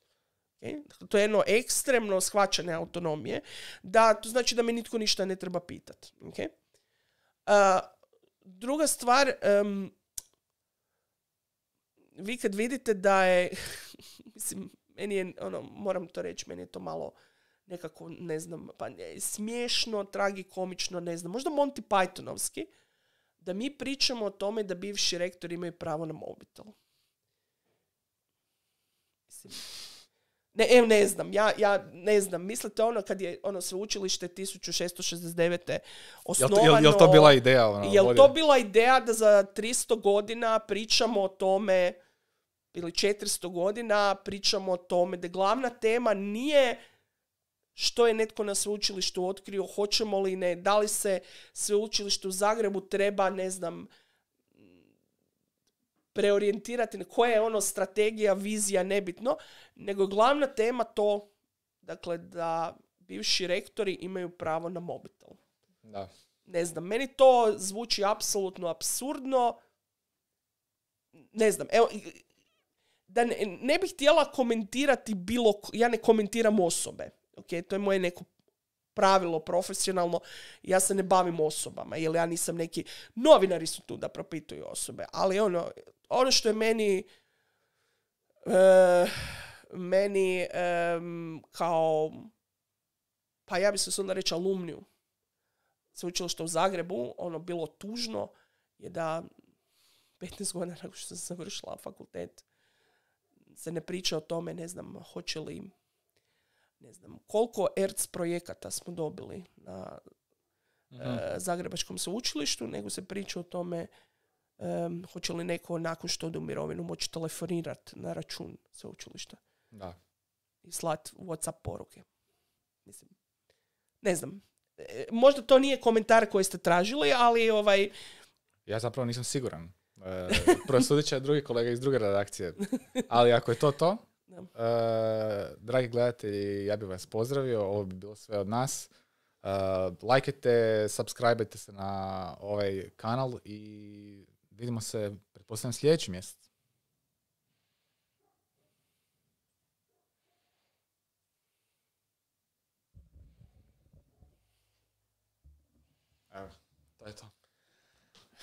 E, to je jedno ekstremno shvaćanje autonomije, da to znači da me nitko ništa ne treba pitati. Okay? E, druga stvar, um, vi kad vidite da je, mislim, meni ono, moram to reći, meni je to malo nekako, ne znam, pa e, smiješno, tragikomično, ne znam, možda Monty Pythonovski, da mi pričamo o tome da bivši rektor imaju pravo na mobitel. Mislim, ne, ev, ne znam, ja, ja ne znam. Mislite ono kad je ono sveučilište 1669. osnovano... Jel, jel, to bila ideja? Ono, jel to bila ideja da za 300 godina pričamo o tome ili 400 godina pričamo o tome da glavna tema nije što je netko na sveučilištu otkrio, hoćemo li ne, da li se sveučilištu u Zagrebu treba, ne znam, preorijentirati, koja je ono strategija, vizija, nebitno, nego glavna tema to, dakle, da bivši rektori imaju pravo na mobitel. Da. Ne znam, meni to zvuči apsolutno absurdno. Ne znam, evo, da ne, ne bih htjela komentirati bilo, ja ne komentiram osobe ok, to je moje neko pravilo profesionalno, ja se ne bavim osobama, jer ja nisam neki, novinari su tu da propituju osobe, ali ono, ono što je meni, eh, meni kao, pa ja bi se onda reći alumniju, što u Zagrebu, ono bilo tužno, je da 15 godina nakon što sam završila fakultet, se ne priča o tome, ne znam, hoće li ne znam, koliko ERC projekata smo dobili na mhm. e, Zagrebačkom sveučilištu, nego se priča o tome hoće li neko nakon što ode u mirovinu moći telefonirati na račun sveučilišta. Da. I slat WhatsApp poruke. Mislim, ne znam. E, možda to nije komentar koji ste tražili, ali ovaj... Ja zapravo nisam siguran. E, prosudit će drugi kolega iz druge redakcije. Ali ako je to to, Uh, dragi gledatelji, ja bih vas pozdravio. Ovo bi bilo sve od nas. Uh, lajkajte, subscribeajte se na ovaj kanal i vidimo se, pretpostavljam, sljedeći mjesec.